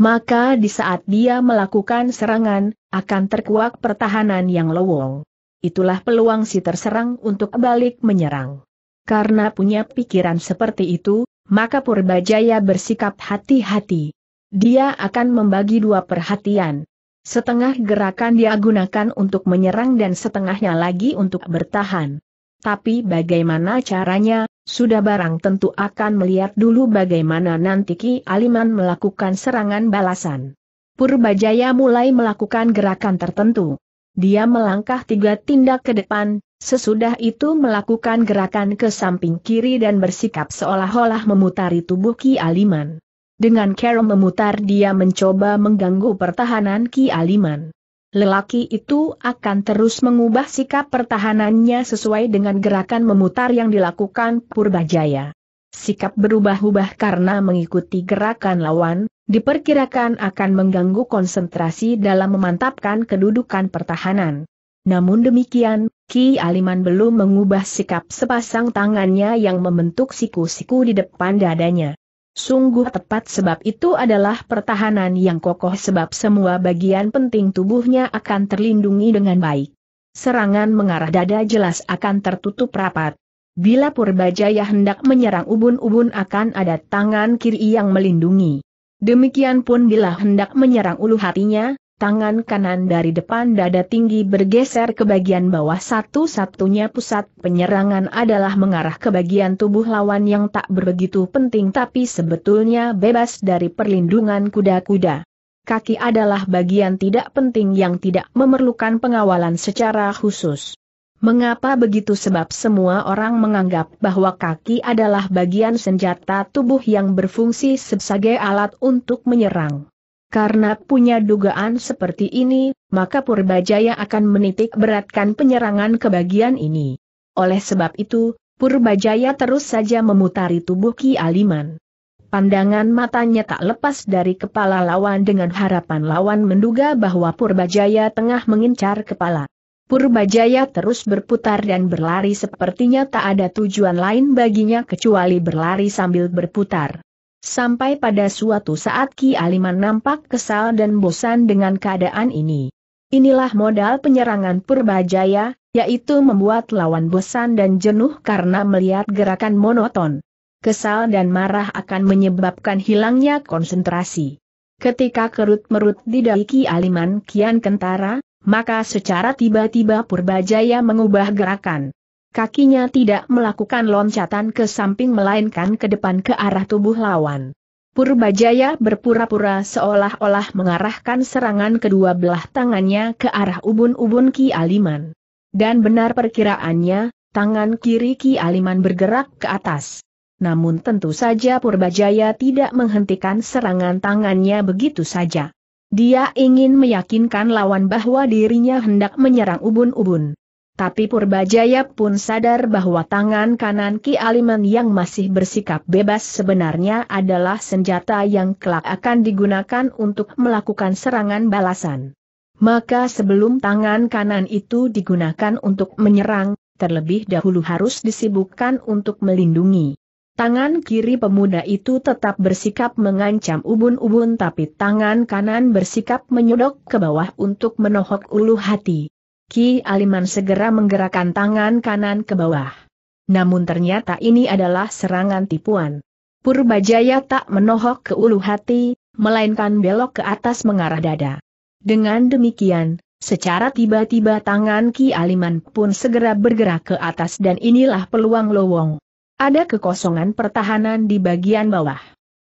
A: maka di saat dia melakukan serangan, akan terkuak pertahanan yang lowong. Itulah peluang si terserang untuk balik menyerang. Karena punya pikiran seperti itu, maka Purbajaya bersikap hati-hati. Dia akan membagi dua perhatian. Setengah gerakan dia gunakan untuk menyerang dan setengahnya lagi untuk bertahan. Tapi bagaimana caranya, sudah barang tentu akan melihat dulu bagaimana nanti Ki Aliman melakukan serangan balasan. Purbajaya mulai melakukan gerakan tertentu. Dia melangkah tiga tindak ke depan, sesudah itu melakukan gerakan ke samping kiri dan bersikap seolah-olah memutari tubuh Ki Aliman. Dengan cara memutar dia mencoba mengganggu pertahanan Ki Aliman lelaki itu akan terus mengubah sikap pertahanannya sesuai dengan gerakan memutar yang dilakukan Purbajaya. Sikap berubah-ubah karena mengikuti gerakan lawan, diperkirakan akan mengganggu konsentrasi dalam memantapkan kedudukan pertahanan. Namun demikian, Ki Aliman belum mengubah sikap sepasang tangannya yang membentuk siku-siku di depan dadanya. Sungguh tepat sebab itu adalah pertahanan yang kokoh sebab semua bagian penting tubuhnya akan terlindungi dengan baik. Serangan mengarah dada jelas akan tertutup rapat. Bila Purbajaya hendak menyerang ubun-ubun akan ada tangan kiri yang melindungi. Demikian pun bila hendak menyerang ulu hatinya, tangan kanan dari depan dada tinggi bergeser ke bagian bawah satu-satunya pusat penyerangan adalah mengarah ke bagian tubuh lawan yang tak begitu penting tapi sebetulnya bebas dari perlindungan kuda-kuda. Kaki adalah bagian tidak penting yang tidak memerlukan pengawalan secara khusus. Mengapa begitu sebab semua orang menganggap bahwa kaki adalah bagian senjata tubuh yang berfungsi sebagai alat untuk menyerang. Karena punya dugaan seperti ini, maka Purbajaya akan menitik beratkan penyerangan ke bagian ini. Oleh sebab itu, Purbajaya terus saja memutari tubuh Ki Aliman. Pandangan matanya tak lepas dari kepala lawan dengan harapan lawan menduga bahwa Purbajaya tengah mengincar kepala. Purbajaya terus berputar dan berlari sepertinya tak ada tujuan lain baginya kecuali berlari sambil berputar. Sampai pada suatu saat Ki Aliman nampak kesal dan bosan dengan keadaan ini. Inilah modal penyerangan Purbajaya, yaitu membuat lawan bosan dan jenuh karena melihat gerakan monoton. Kesal dan marah akan menyebabkan hilangnya konsentrasi. Ketika kerut-merut di dahi Ki Aliman kian kentara, maka secara tiba-tiba Purbajaya mengubah gerakan kakinya tidak melakukan loncatan ke samping melainkan ke depan ke arah tubuh lawan. Purbajaya berpura-pura seolah-olah mengarahkan serangan kedua belah tangannya ke arah ubun-ubun Ki Aliman. Dan benar perkiraannya, tangan kiri Ki Aliman bergerak ke atas. Namun tentu saja Purbajaya tidak menghentikan serangan tangannya begitu saja. Dia ingin meyakinkan lawan bahwa dirinya hendak menyerang ubun-ubun. Tapi Purbajaya pun sadar bahwa tangan kanan Ki Aliman yang masih bersikap bebas sebenarnya adalah senjata yang kelak akan digunakan untuk melakukan serangan balasan. Maka sebelum tangan kanan itu digunakan untuk menyerang, terlebih dahulu harus disibukkan untuk melindungi. Tangan kiri pemuda itu tetap bersikap mengancam ubun-ubun tapi tangan kanan bersikap menyodok ke bawah untuk menohok ulu hati. Ki Aliman segera menggerakkan tangan kanan ke bawah. Namun ternyata ini adalah serangan tipuan. Purbajaya tak menohok ke ulu hati, melainkan belok ke atas mengarah dada. Dengan demikian, secara tiba-tiba tangan Ki Aliman pun segera bergerak ke atas dan inilah peluang lowong. Ada kekosongan pertahanan di bagian bawah.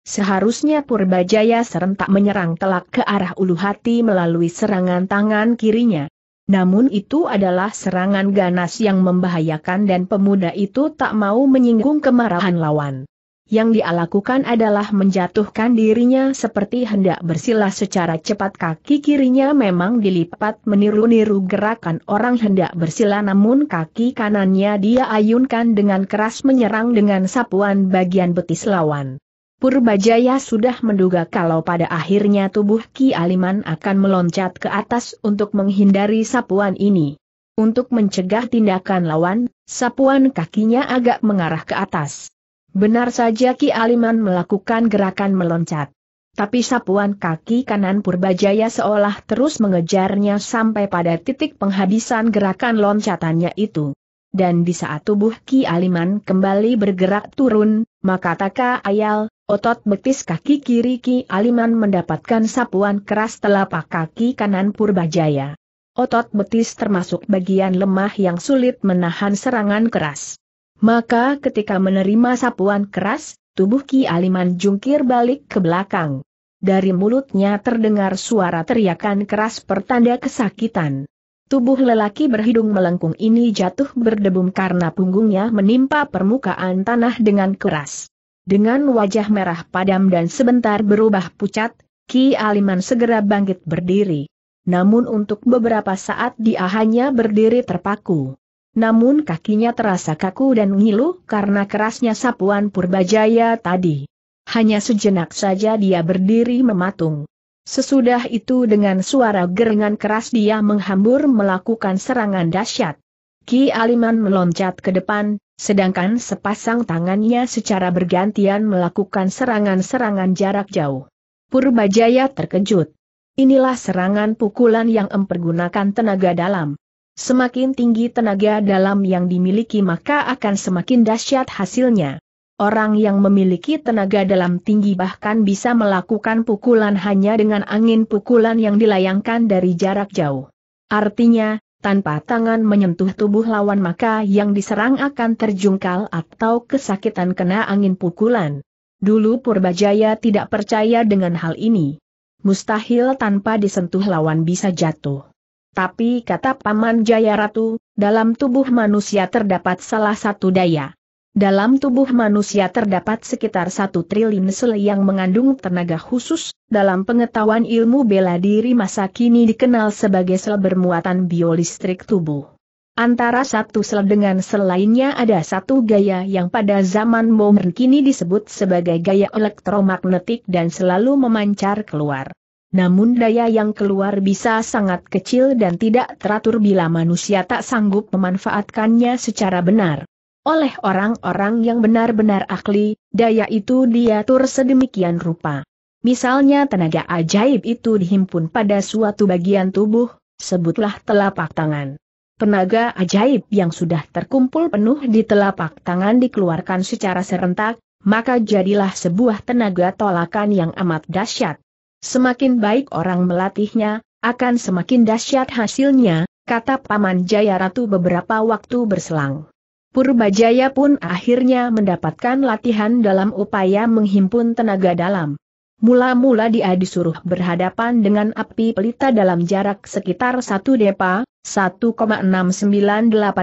A: Seharusnya Purbajaya serentak menyerang telak ke arah ulu hati melalui serangan tangan kirinya. Namun itu adalah serangan ganas yang membahayakan dan pemuda itu tak mau menyinggung kemarahan lawan. Yang dia lakukan adalah menjatuhkan dirinya seperti hendak bersila secara cepat kaki kirinya memang dilipat meniru-niru gerakan orang hendak bersila namun kaki kanannya dia ayunkan dengan keras menyerang dengan sapuan bagian betis lawan. Purbajaya sudah menduga kalau pada akhirnya tubuh Ki Aliman akan meloncat ke atas untuk menghindari sapuan ini. Untuk mencegah tindakan lawan, sapuan kakinya agak mengarah ke atas. Benar saja Ki Aliman melakukan gerakan meloncat. Tapi sapuan kaki kanan Purbajaya seolah terus mengejarnya sampai pada titik penghabisan gerakan loncatannya itu. Dan di saat tubuh Ki Aliman kembali bergerak turun, maka Taka Ayal, Otot betis kaki kiri Ki Aliman mendapatkan sapuan keras telapak kaki kanan Purbajaya. Otot betis termasuk bagian lemah yang sulit menahan serangan keras. Maka ketika menerima sapuan keras, tubuh Ki Aliman jungkir balik ke belakang. Dari mulutnya terdengar suara teriakan keras pertanda kesakitan. Tubuh lelaki berhidung melengkung ini jatuh berdebum karena punggungnya menimpa permukaan tanah dengan keras. Dengan wajah merah padam dan sebentar berubah pucat, Ki Aliman segera bangkit berdiri. Namun untuk beberapa saat dia hanya berdiri terpaku. Namun kakinya terasa kaku dan ngilu karena kerasnya sapuan Purbajaya tadi. Hanya sejenak saja dia berdiri mematung. Sesudah itu dengan suara gerengan keras dia menghambur melakukan serangan dahsyat. Ki Aliman meloncat ke depan, sedangkan sepasang tangannya secara bergantian melakukan serangan-serangan jarak jauh. Purbajaya terkejut. Inilah serangan pukulan yang mempergunakan tenaga dalam. Semakin tinggi tenaga dalam yang dimiliki maka akan semakin dahsyat hasilnya. Orang yang memiliki tenaga dalam tinggi bahkan bisa melakukan pukulan hanya dengan angin pukulan yang dilayangkan dari jarak jauh. Artinya, tanpa tangan menyentuh tubuh lawan maka yang diserang akan terjungkal atau kesakitan kena angin pukulan. Dulu Purbajaya tidak percaya dengan hal ini. Mustahil tanpa disentuh lawan bisa jatuh. Tapi kata Paman Jaya Ratu, dalam tubuh manusia terdapat salah satu daya. Dalam tubuh manusia terdapat sekitar satu triliun sel yang mengandung tenaga khusus, dalam pengetahuan ilmu bela diri masa kini dikenal sebagai sel bermuatan biolistrik tubuh. Antara satu sel dengan sel lainnya ada satu gaya yang pada zaman modern kini disebut sebagai gaya elektromagnetik dan selalu memancar keluar. Namun daya yang keluar bisa sangat kecil dan tidak teratur bila manusia tak sanggup memanfaatkannya secara benar. Oleh orang-orang yang benar-benar ahli, daya itu diatur sedemikian rupa. Misalnya tenaga ajaib itu dihimpun pada suatu bagian tubuh, sebutlah telapak tangan. Tenaga ajaib yang sudah terkumpul penuh di telapak tangan dikeluarkan secara serentak, maka jadilah sebuah tenaga tolakan yang amat dahsyat. Semakin baik orang melatihnya, akan semakin dahsyat hasilnya, kata Paman Jaya Ratu beberapa waktu berselang. Purbajaya pun akhirnya mendapatkan latihan dalam upaya menghimpun tenaga dalam. Mula-mula dia disuruh berhadapan dengan api pelita dalam jarak sekitar 1 depa, 1,698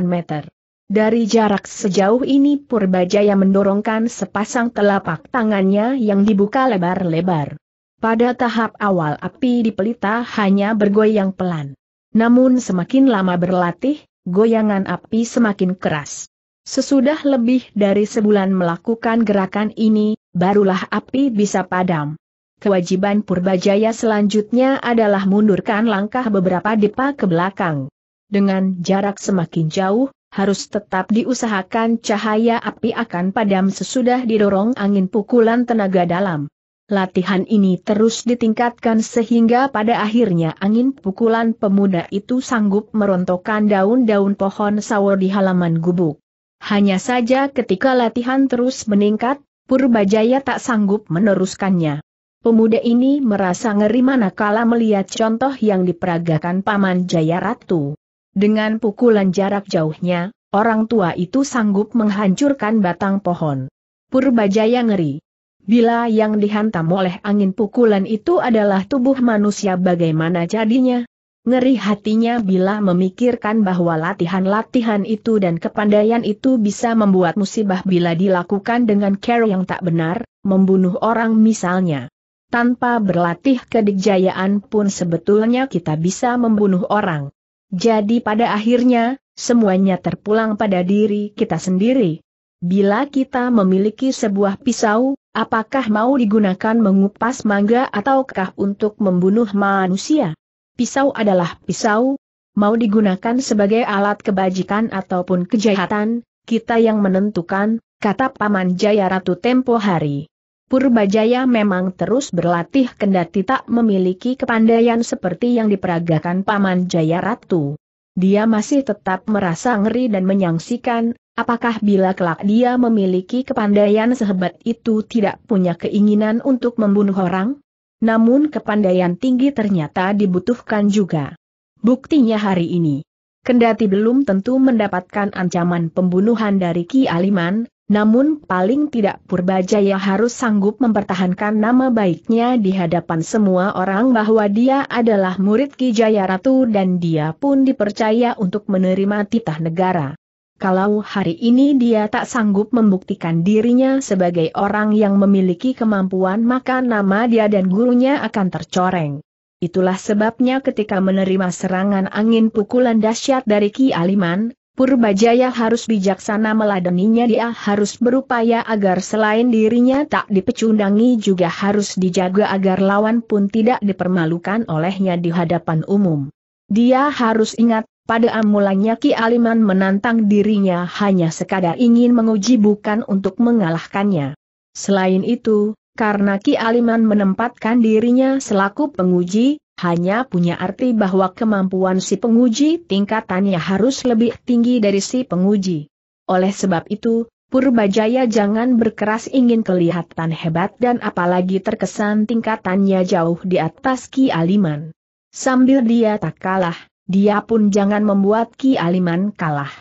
A: meter. Dari jarak sejauh ini Purbajaya mendorongkan sepasang telapak tangannya yang dibuka lebar-lebar. Pada tahap awal api di pelita hanya bergoyang pelan. Namun semakin lama berlatih, goyangan api semakin keras. Sesudah lebih dari sebulan melakukan gerakan ini, barulah api bisa padam. Kewajiban Purbajaya selanjutnya adalah mundurkan langkah beberapa depa ke belakang. Dengan jarak semakin jauh, harus tetap diusahakan cahaya api akan padam sesudah didorong angin pukulan tenaga dalam. Latihan ini terus ditingkatkan sehingga pada akhirnya angin pukulan pemuda itu sanggup merontokkan daun-daun pohon sawo di halaman gubuk. Hanya saja ketika latihan terus meningkat, Purbajaya tak sanggup meneruskannya. Pemuda ini merasa ngeri manakala melihat contoh yang diperagakan Paman Jaya Ratu. Dengan pukulan jarak jauhnya, orang tua itu sanggup menghancurkan batang pohon. Purbajaya ngeri. Bila yang dihantam oleh angin pukulan itu adalah tubuh manusia bagaimana jadinya? Ngeri hatinya bila memikirkan bahwa latihan-latihan itu dan kepandaian itu bisa membuat musibah bila dilakukan dengan cara yang tak benar, membunuh orang misalnya. Tanpa berlatih kedikjayaan pun sebetulnya kita bisa membunuh orang. Jadi pada akhirnya, semuanya terpulang pada diri kita sendiri. Bila kita memiliki sebuah pisau, apakah mau digunakan mengupas mangga ataukah untuk membunuh manusia? pisau adalah pisau, mau digunakan sebagai alat kebajikan ataupun kejahatan, kita yang menentukan, kata Paman Jaya Ratu tempo hari. Purbajaya memang terus berlatih kendati tak memiliki kepandaian seperti yang diperagakan Paman Jaya Ratu. Dia masih tetap merasa ngeri dan menyangsikan, apakah bila kelak dia memiliki kepandaian sehebat itu tidak punya keinginan untuk membunuh orang? Namun kepandaian tinggi ternyata dibutuhkan juga. Buktinya hari ini. Kendati belum tentu mendapatkan ancaman pembunuhan dari Ki Aliman, namun paling tidak Purbajaya harus sanggup mempertahankan nama baiknya di hadapan semua orang bahwa dia adalah murid Ki Jaya Ratu dan dia pun dipercaya untuk menerima titah negara kalau hari ini dia tak sanggup membuktikan dirinya sebagai orang yang memiliki kemampuan maka nama dia dan gurunya akan tercoreng. Itulah sebabnya ketika menerima serangan angin pukulan dahsyat dari Ki Aliman, Purbajaya harus bijaksana meladeninya dia harus berupaya agar selain dirinya tak dipecundangi juga harus dijaga agar lawan pun tidak dipermalukan olehnya di hadapan umum. Dia harus ingat pada amulanya Ki Aliman menantang dirinya hanya sekadar ingin menguji bukan untuk mengalahkannya. Selain itu, karena Ki Aliman menempatkan dirinya selaku penguji, hanya punya arti bahwa kemampuan si penguji tingkatannya harus lebih tinggi dari si penguji. Oleh sebab itu, Purbajaya jangan berkeras ingin kelihatan hebat dan apalagi terkesan tingkatannya jauh di atas Ki Aliman. Sambil dia tak kalah, dia pun jangan membuat Ki Aliman kalah.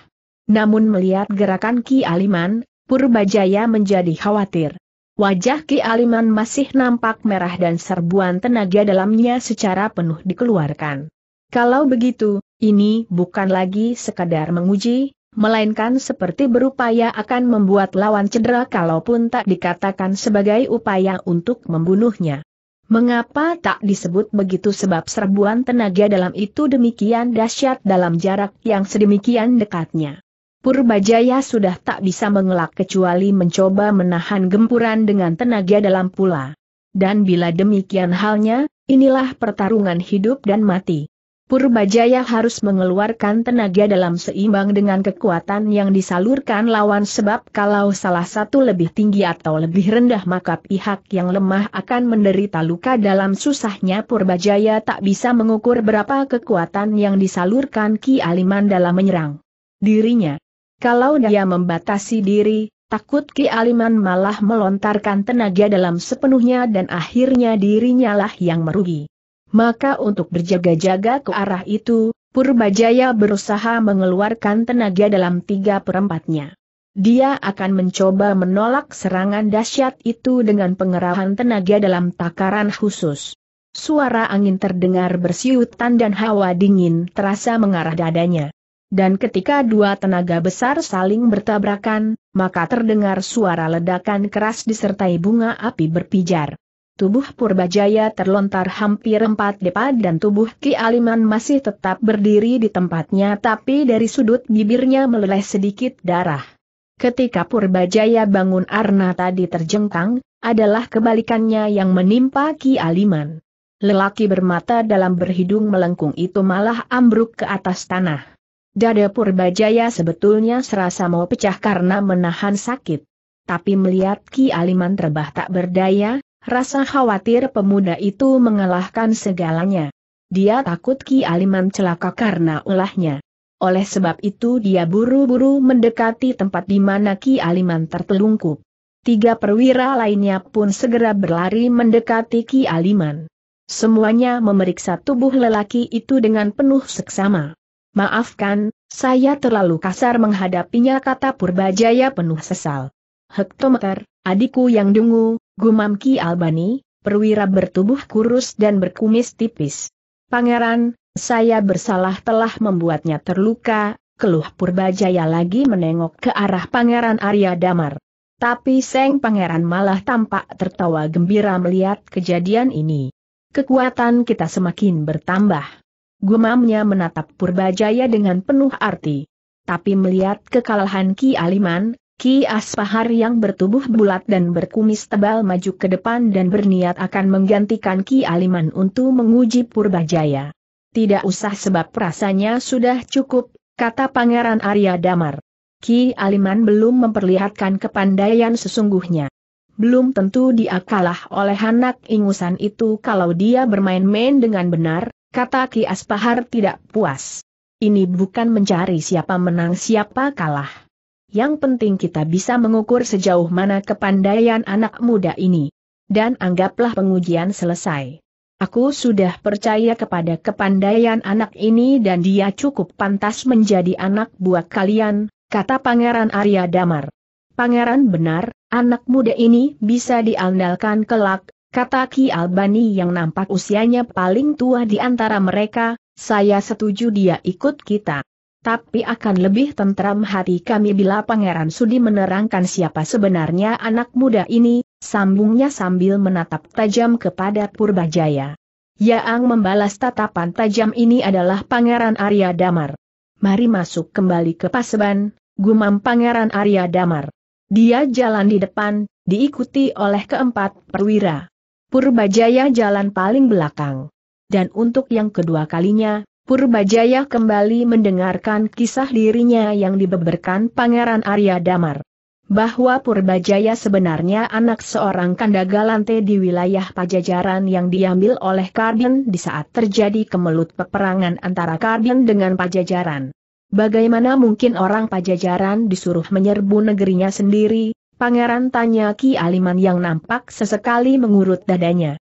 A: Namun melihat gerakan Ki Aliman, Purbajaya menjadi khawatir. Wajah Ki Aliman masih nampak merah dan serbuan tenaga dalamnya secara penuh dikeluarkan. Kalau begitu, ini bukan lagi sekadar menguji, melainkan seperti berupaya akan membuat lawan cedera kalaupun tak dikatakan sebagai upaya untuk membunuhnya. Mengapa tak disebut begitu sebab serbuan tenaga dalam itu demikian dahsyat dalam jarak yang sedemikian dekatnya. Purbajaya sudah tak bisa mengelak kecuali mencoba menahan gempuran dengan tenaga dalam pula. Dan bila demikian halnya, inilah pertarungan hidup dan mati. Purbajaya harus mengeluarkan tenaga dalam seimbang dengan kekuatan yang disalurkan lawan sebab kalau salah satu lebih tinggi atau lebih rendah maka pihak yang lemah akan menderita luka dalam susahnya Purbajaya tak bisa mengukur berapa kekuatan yang disalurkan Ki Aliman dalam menyerang dirinya. Kalau dia membatasi diri, Takut Ki Aliman malah melontarkan tenaga dalam sepenuhnya dan akhirnya dirinya lah yang merugi. Maka untuk berjaga-jaga ke arah itu, Purbajaya berusaha mengeluarkan tenaga dalam tiga perempatnya. Dia akan mencoba menolak serangan dahsyat itu dengan pengerahan tenaga dalam takaran khusus. Suara angin terdengar bersiutan dan hawa dingin terasa mengarah dadanya. Dan ketika dua tenaga besar saling bertabrakan, maka terdengar suara ledakan keras disertai bunga api berpijar. Tubuh Purbajaya terlontar hampir empat depa dan tubuh Ki Aliman masih tetap berdiri di tempatnya tapi dari sudut bibirnya meleleh sedikit darah. Ketika Purbajaya bangun Arna tadi terjengkang, adalah kebalikannya yang menimpa Ki Aliman. Lelaki bermata dalam berhidung melengkung itu malah ambruk ke atas tanah. Dada Purbajaya sebetulnya serasa mau pecah karena menahan sakit. Tapi melihat Ki Aliman terbah tak berdaya, Rasa khawatir pemuda itu mengalahkan segalanya. Dia takut Ki Aliman celaka karena ulahnya. Oleh sebab itu dia buru-buru mendekati tempat di mana Ki Aliman tertelungkup. Tiga perwira lainnya pun segera berlari mendekati Ki Aliman. Semuanya memeriksa tubuh lelaki itu dengan penuh seksama. Maafkan, saya terlalu kasar menghadapinya kata Purbajaya penuh sesal. Hektometer, adikku yang dungu, Gumam Ki Albani, perwira bertubuh kurus dan berkumis tipis. Pangeran, saya bersalah telah membuatnya terluka, keluh Purbajaya lagi menengok ke arah Pangeran Arya Damar. Tapi Seng Pangeran malah tampak tertawa gembira melihat kejadian ini. Kekuatan kita semakin bertambah. Gumamnya menatap Purbajaya dengan penuh arti. Tapi melihat kekalahan Ki Aliman, Ki Aspahar yang bertubuh bulat dan berkumis tebal maju ke depan dan berniat akan menggantikan Ki Aliman untuk menguji Purbajaya. Tidak usah sebab rasanya sudah cukup, kata Pangeran Arya Damar. Ki Aliman belum memperlihatkan kepandaian sesungguhnya. Belum tentu dia kalah oleh anak ingusan itu kalau dia bermain-main dengan benar, kata Ki Aspahar tidak puas. Ini bukan mencari siapa menang siapa kalah yang penting kita bisa mengukur sejauh mana kepandaian anak muda ini. Dan anggaplah pengujian selesai. Aku sudah percaya kepada kepandaian anak ini dan dia cukup pantas menjadi anak buah kalian, kata Pangeran Arya Damar. Pangeran benar, anak muda ini bisa diandalkan kelak, kata Ki Albani yang nampak usianya paling tua di antara mereka, saya setuju dia ikut kita. Tapi akan lebih tentram hati kami bila Pangeran Sudi menerangkan siapa sebenarnya anak muda ini, sambungnya sambil menatap tajam kepada Purbajaya. Ya, Yang membalas tatapan tajam ini adalah Pangeran Arya Damar. Mari masuk kembali ke Paseban, gumam Pangeran Arya Damar. Dia jalan di depan, diikuti oleh keempat perwira. Purbajaya jalan paling belakang. Dan untuk yang kedua kalinya, Purbajaya kembali mendengarkan kisah dirinya yang dibeberkan Pangeran Arya Damar. Bahwa Purbajaya sebenarnya anak seorang kandagalante di wilayah pajajaran yang diambil oleh Kardin di saat terjadi kemelut peperangan antara Kardin dengan pajajaran. Bagaimana mungkin orang pajajaran disuruh menyerbu negerinya sendiri? Pangeran tanya Ki Aliman yang nampak sesekali mengurut dadanya.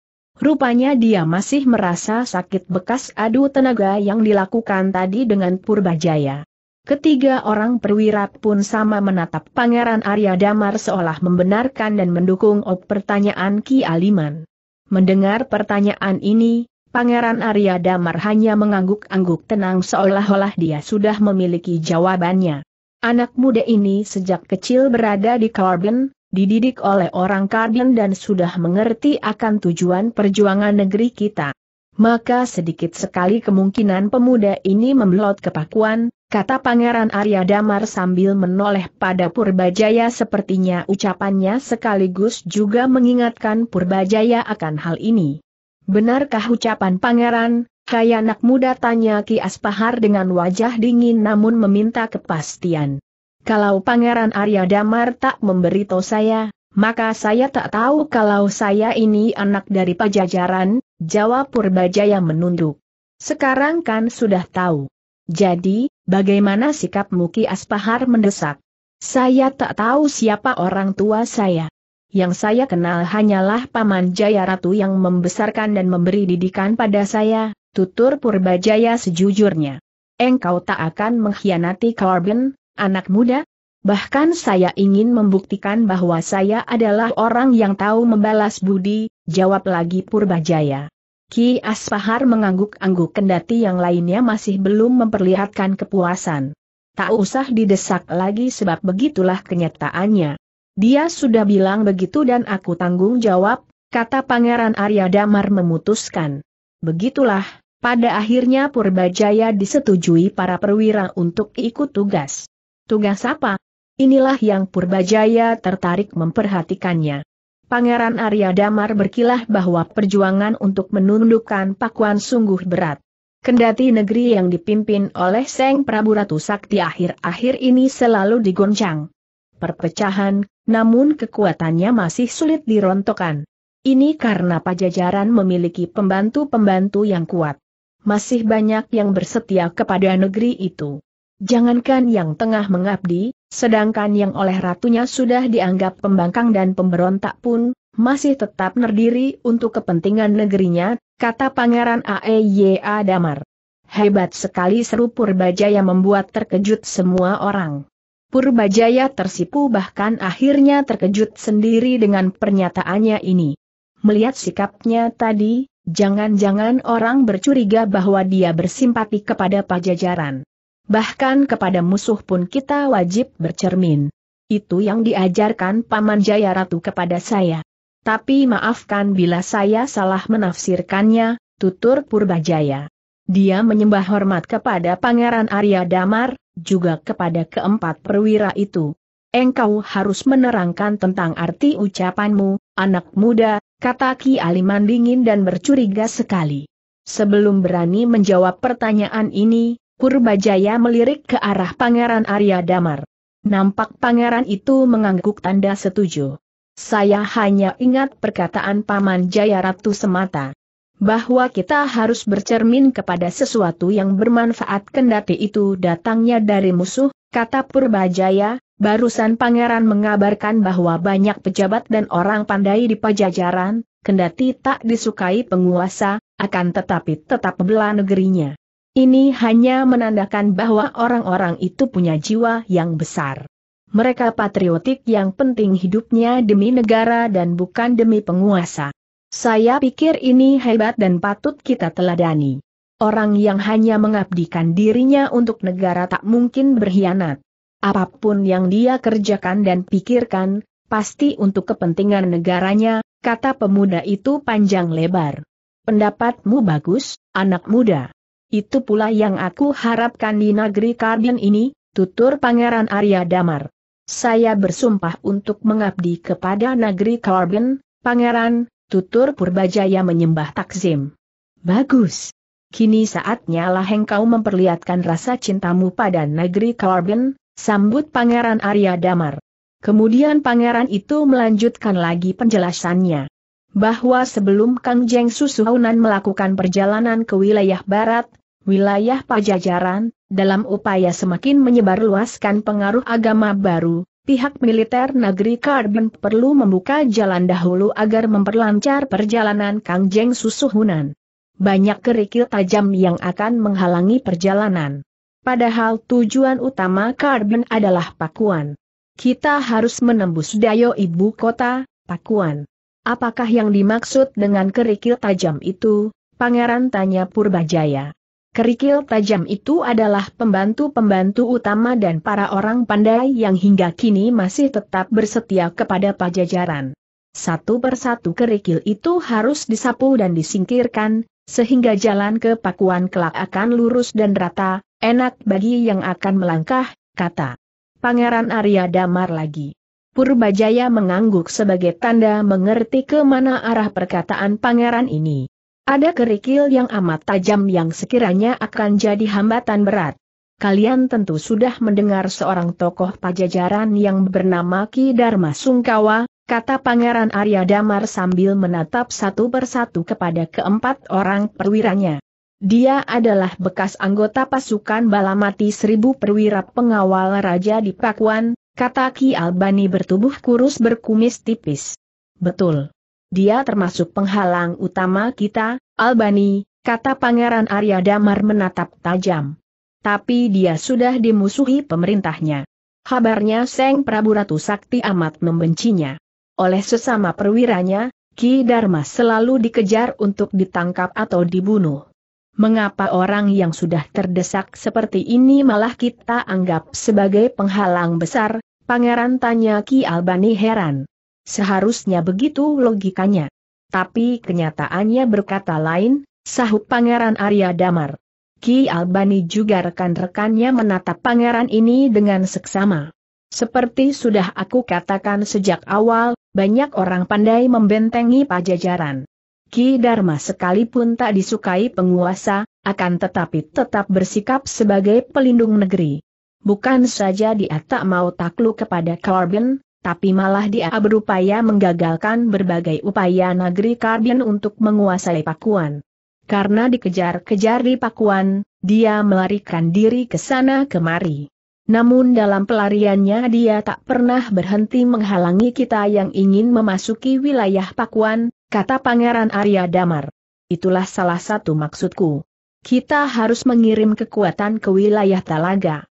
A: Rupanya dia masih merasa sakit bekas adu tenaga yang dilakukan tadi dengan Purbajaya. Ketiga orang perwira pun sama menatap Pangeran Arya Damar seolah membenarkan dan mendukung op pertanyaan Ki Aliman. Mendengar pertanyaan ini, Pangeran Arya Damar hanya mengangguk-angguk tenang seolah-olah dia sudah memiliki jawabannya. Anak muda ini sejak kecil berada di Corbin, dididik oleh orang Kardin dan sudah mengerti akan tujuan perjuangan negeri kita. Maka sedikit sekali kemungkinan pemuda ini membelot kepakuan, kata Pangeran Arya Damar sambil menoleh pada Purbajaya sepertinya ucapannya sekaligus juga mengingatkan Purbajaya akan hal ini. Benarkah ucapan Pangeran, Kayak anak muda tanya Ki Aspahar dengan wajah dingin namun meminta kepastian. Kalau Pangeran Arya Damar tak memberitahu saya, maka saya tak tahu kalau saya ini anak dari pajajaran, jawab Purbajaya menunduk. Sekarang kan sudah tahu. Jadi, bagaimana sikap Ki Aspahar mendesak? Saya tak tahu siapa orang tua saya. Yang saya kenal hanyalah Paman Jaya Ratu yang membesarkan dan memberi didikan pada saya, tutur Purbajaya sejujurnya. Engkau tak akan mengkhianati Corbin, anak muda. Bahkan saya ingin membuktikan bahwa saya adalah orang yang tahu membalas budi, jawab lagi Purbajaya. Ki Aspahar mengangguk-angguk kendati yang lainnya masih belum memperlihatkan kepuasan. Tak usah didesak lagi sebab begitulah kenyataannya. Dia sudah bilang begitu dan aku tanggung jawab, kata Pangeran Arya Damar memutuskan. Begitulah, pada akhirnya Purbajaya disetujui para perwira untuk ikut tugas. Tugas apa? Inilah yang Purbajaya tertarik memperhatikannya. Pangeran Arya Damar berkilah bahwa perjuangan untuk menundukkan Pakuan sungguh berat. Kendati negeri yang dipimpin oleh Seng Prabu Ratu Sakti akhir-akhir ini selalu digoncang. Perpecahan, namun kekuatannya masih sulit dirontokkan. Ini karena pajajaran memiliki pembantu-pembantu yang kuat. Masih banyak yang bersetia kepada negeri itu. Jangankan yang tengah mengabdi, sedangkan yang oleh ratunya sudah dianggap pembangkang dan pemberontak pun, masih tetap nerdiri untuk kepentingan negerinya, kata Pangeran A.E.Y.A. E Damar. Hebat sekali seru Purbajaya membuat terkejut semua orang. Purbajaya tersipu bahkan akhirnya terkejut sendiri dengan pernyataannya ini. Melihat sikapnya tadi, jangan-jangan orang bercuriga bahwa dia bersimpati kepada pajajaran. Bahkan kepada musuh pun kita wajib bercermin. Itu yang diajarkan Paman Jaya Ratu kepada saya. Tapi maafkan bila saya salah menafsirkannya, tutur Purbajaya. Dia menyembah hormat kepada Pangeran Arya Damar, juga kepada keempat perwira itu. Engkau harus menerangkan tentang arti ucapanmu, anak muda, kata Ki Aliman dingin dan bercuriga sekali. Sebelum berani menjawab pertanyaan ini, Purbajaya melirik ke arah Pangeran Arya Damar. Nampak pangeran itu mengangguk tanda setuju. Saya hanya ingat perkataan Paman Jaya Ratu semata. Bahwa kita harus bercermin kepada sesuatu yang bermanfaat kendati itu datangnya dari musuh, kata Purbajaya, barusan pangeran mengabarkan bahwa banyak pejabat dan orang pandai di pajajaran, kendati tak disukai penguasa, akan tetapi tetap bela negerinya. Ini hanya menandakan bahwa orang-orang itu punya jiwa yang besar. Mereka patriotik yang penting hidupnya demi negara dan bukan demi penguasa. Saya pikir ini hebat dan patut kita teladani. Orang yang hanya mengabdikan dirinya untuk negara tak mungkin berkhianat. Apapun yang dia kerjakan dan pikirkan, pasti untuk kepentingan negaranya, kata pemuda itu panjang lebar. Pendapatmu bagus, anak muda. Itu pula yang aku harapkan di negeri Kardin ini, tutur Pangeran Arya Damar. Saya bersumpah untuk mengabdi kepada negeri Kardin, Pangeran, tutur Purbajaya menyembah takzim. Bagus. Kini saatnya lah engkau memperlihatkan rasa cintamu pada negeri Kardin, sambut Pangeran Arya Damar. Kemudian pangeran itu melanjutkan lagi penjelasannya. Bahwa sebelum Kang Jeng Susuhunan melakukan perjalanan ke wilayah barat, wilayah pajajaran, dalam upaya semakin menyebarluaskan pengaruh agama baru, pihak militer negeri Karbin perlu membuka jalan dahulu agar memperlancar perjalanan Kang Jeng Susuhunan. Banyak kerikil tajam yang akan menghalangi perjalanan. Padahal tujuan utama Karbin adalah Pakuan. Kita harus menembus Dayo ibu kota, Pakuan. Apakah yang dimaksud dengan kerikil tajam itu? Pangeran tanya Purbajaya. Kerikil tajam itu adalah pembantu-pembantu utama dan para orang pandai yang hingga kini masih tetap bersetia kepada pajajaran. Satu persatu kerikil itu harus disapu dan disingkirkan, sehingga jalan ke pakuan kelak akan lurus dan rata, enak bagi yang akan melangkah, kata Pangeran Arya Damar lagi. Purbajaya mengangguk sebagai tanda mengerti ke mana arah perkataan pangeran ini. Ada kerikil yang amat tajam yang sekiranya akan jadi hambatan berat. Kalian tentu sudah mendengar seorang tokoh pajajaran yang bernama Ki Dharma Sungkawa, kata Pangeran Arya Damar sambil menatap satu persatu kepada keempat orang perwiranya. Dia adalah bekas anggota pasukan Balamati seribu perwira pengawal Raja di Pakuan, kata Ki Albani bertubuh kurus berkumis tipis. Betul dia termasuk penghalang utama kita, Albani, kata Pangeran Arya Damar menatap tajam. Tapi dia sudah dimusuhi pemerintahnya. Kabarnya Seng Prabu Ratu Sakti amat membencinya. Oleh sesama perwiranya, Ki Dharma selalu dikejar untuk ditangkap atau dibunuh. Mengapa orang yang sudah terdesak seperti ini malah kita anggap sebagai penghalang besar? Pangeran tanya Ki Albani heran. Seharusnya begitu logikanya. Tapi kenyataannya berkata lain, sahut Pangeran Arya Damar. Ki Albani juga rekan-rekannya menatap pangeran ini dengan seksama. Seperti sudah aku katakan sejak awal, banyak orang pandai membentengi pajajaran. Ki Dharma sekalipun tak disukai penguasa, akan tetapi tetap bersikap sebagai pelindung negeri. Bukan saja dia tak mau takluk kepada Corbin, tapi malah dia berupaya menggagalkan berbagai upaya negeri Kardian untuk menguasai Pakuan. Karena dikejar-kejar di Pakuan, dia melarikan diri ke sana kemari. Namun dalam pelariannya dia tak pernah berhenti menghalangi kita yang ingin memasuki wilayah Pakuan, kata Pangeran Arya Damar. Itulah salah satu maksudku. Kita harus mengirim kekuatan ke wilayah Talaga.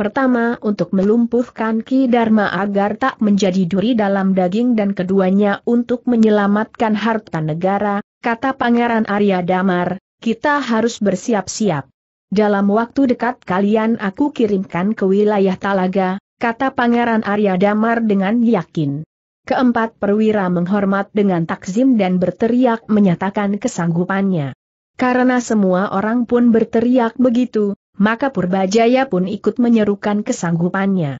A: Pertama untuk melumpuhkan Ki Dharma agar tak menjadi duri dalam daging dan keduanya untuk menyelamatkan harta negara, kata Pangeran Arya Damar, kita harus bersiap-siap. Dalam waktu dekat kalian aku kirimkan ke wilayah Talaga, kata Pangeran Arya Damar dengan yakin. Keempat perwira menghormat dengan takzim dan berteriak menyatakan kesanggupannya. Karena semua orang pun berteriak begitu, maka Purbajaya pun ikut menyerukan kesanggupannya.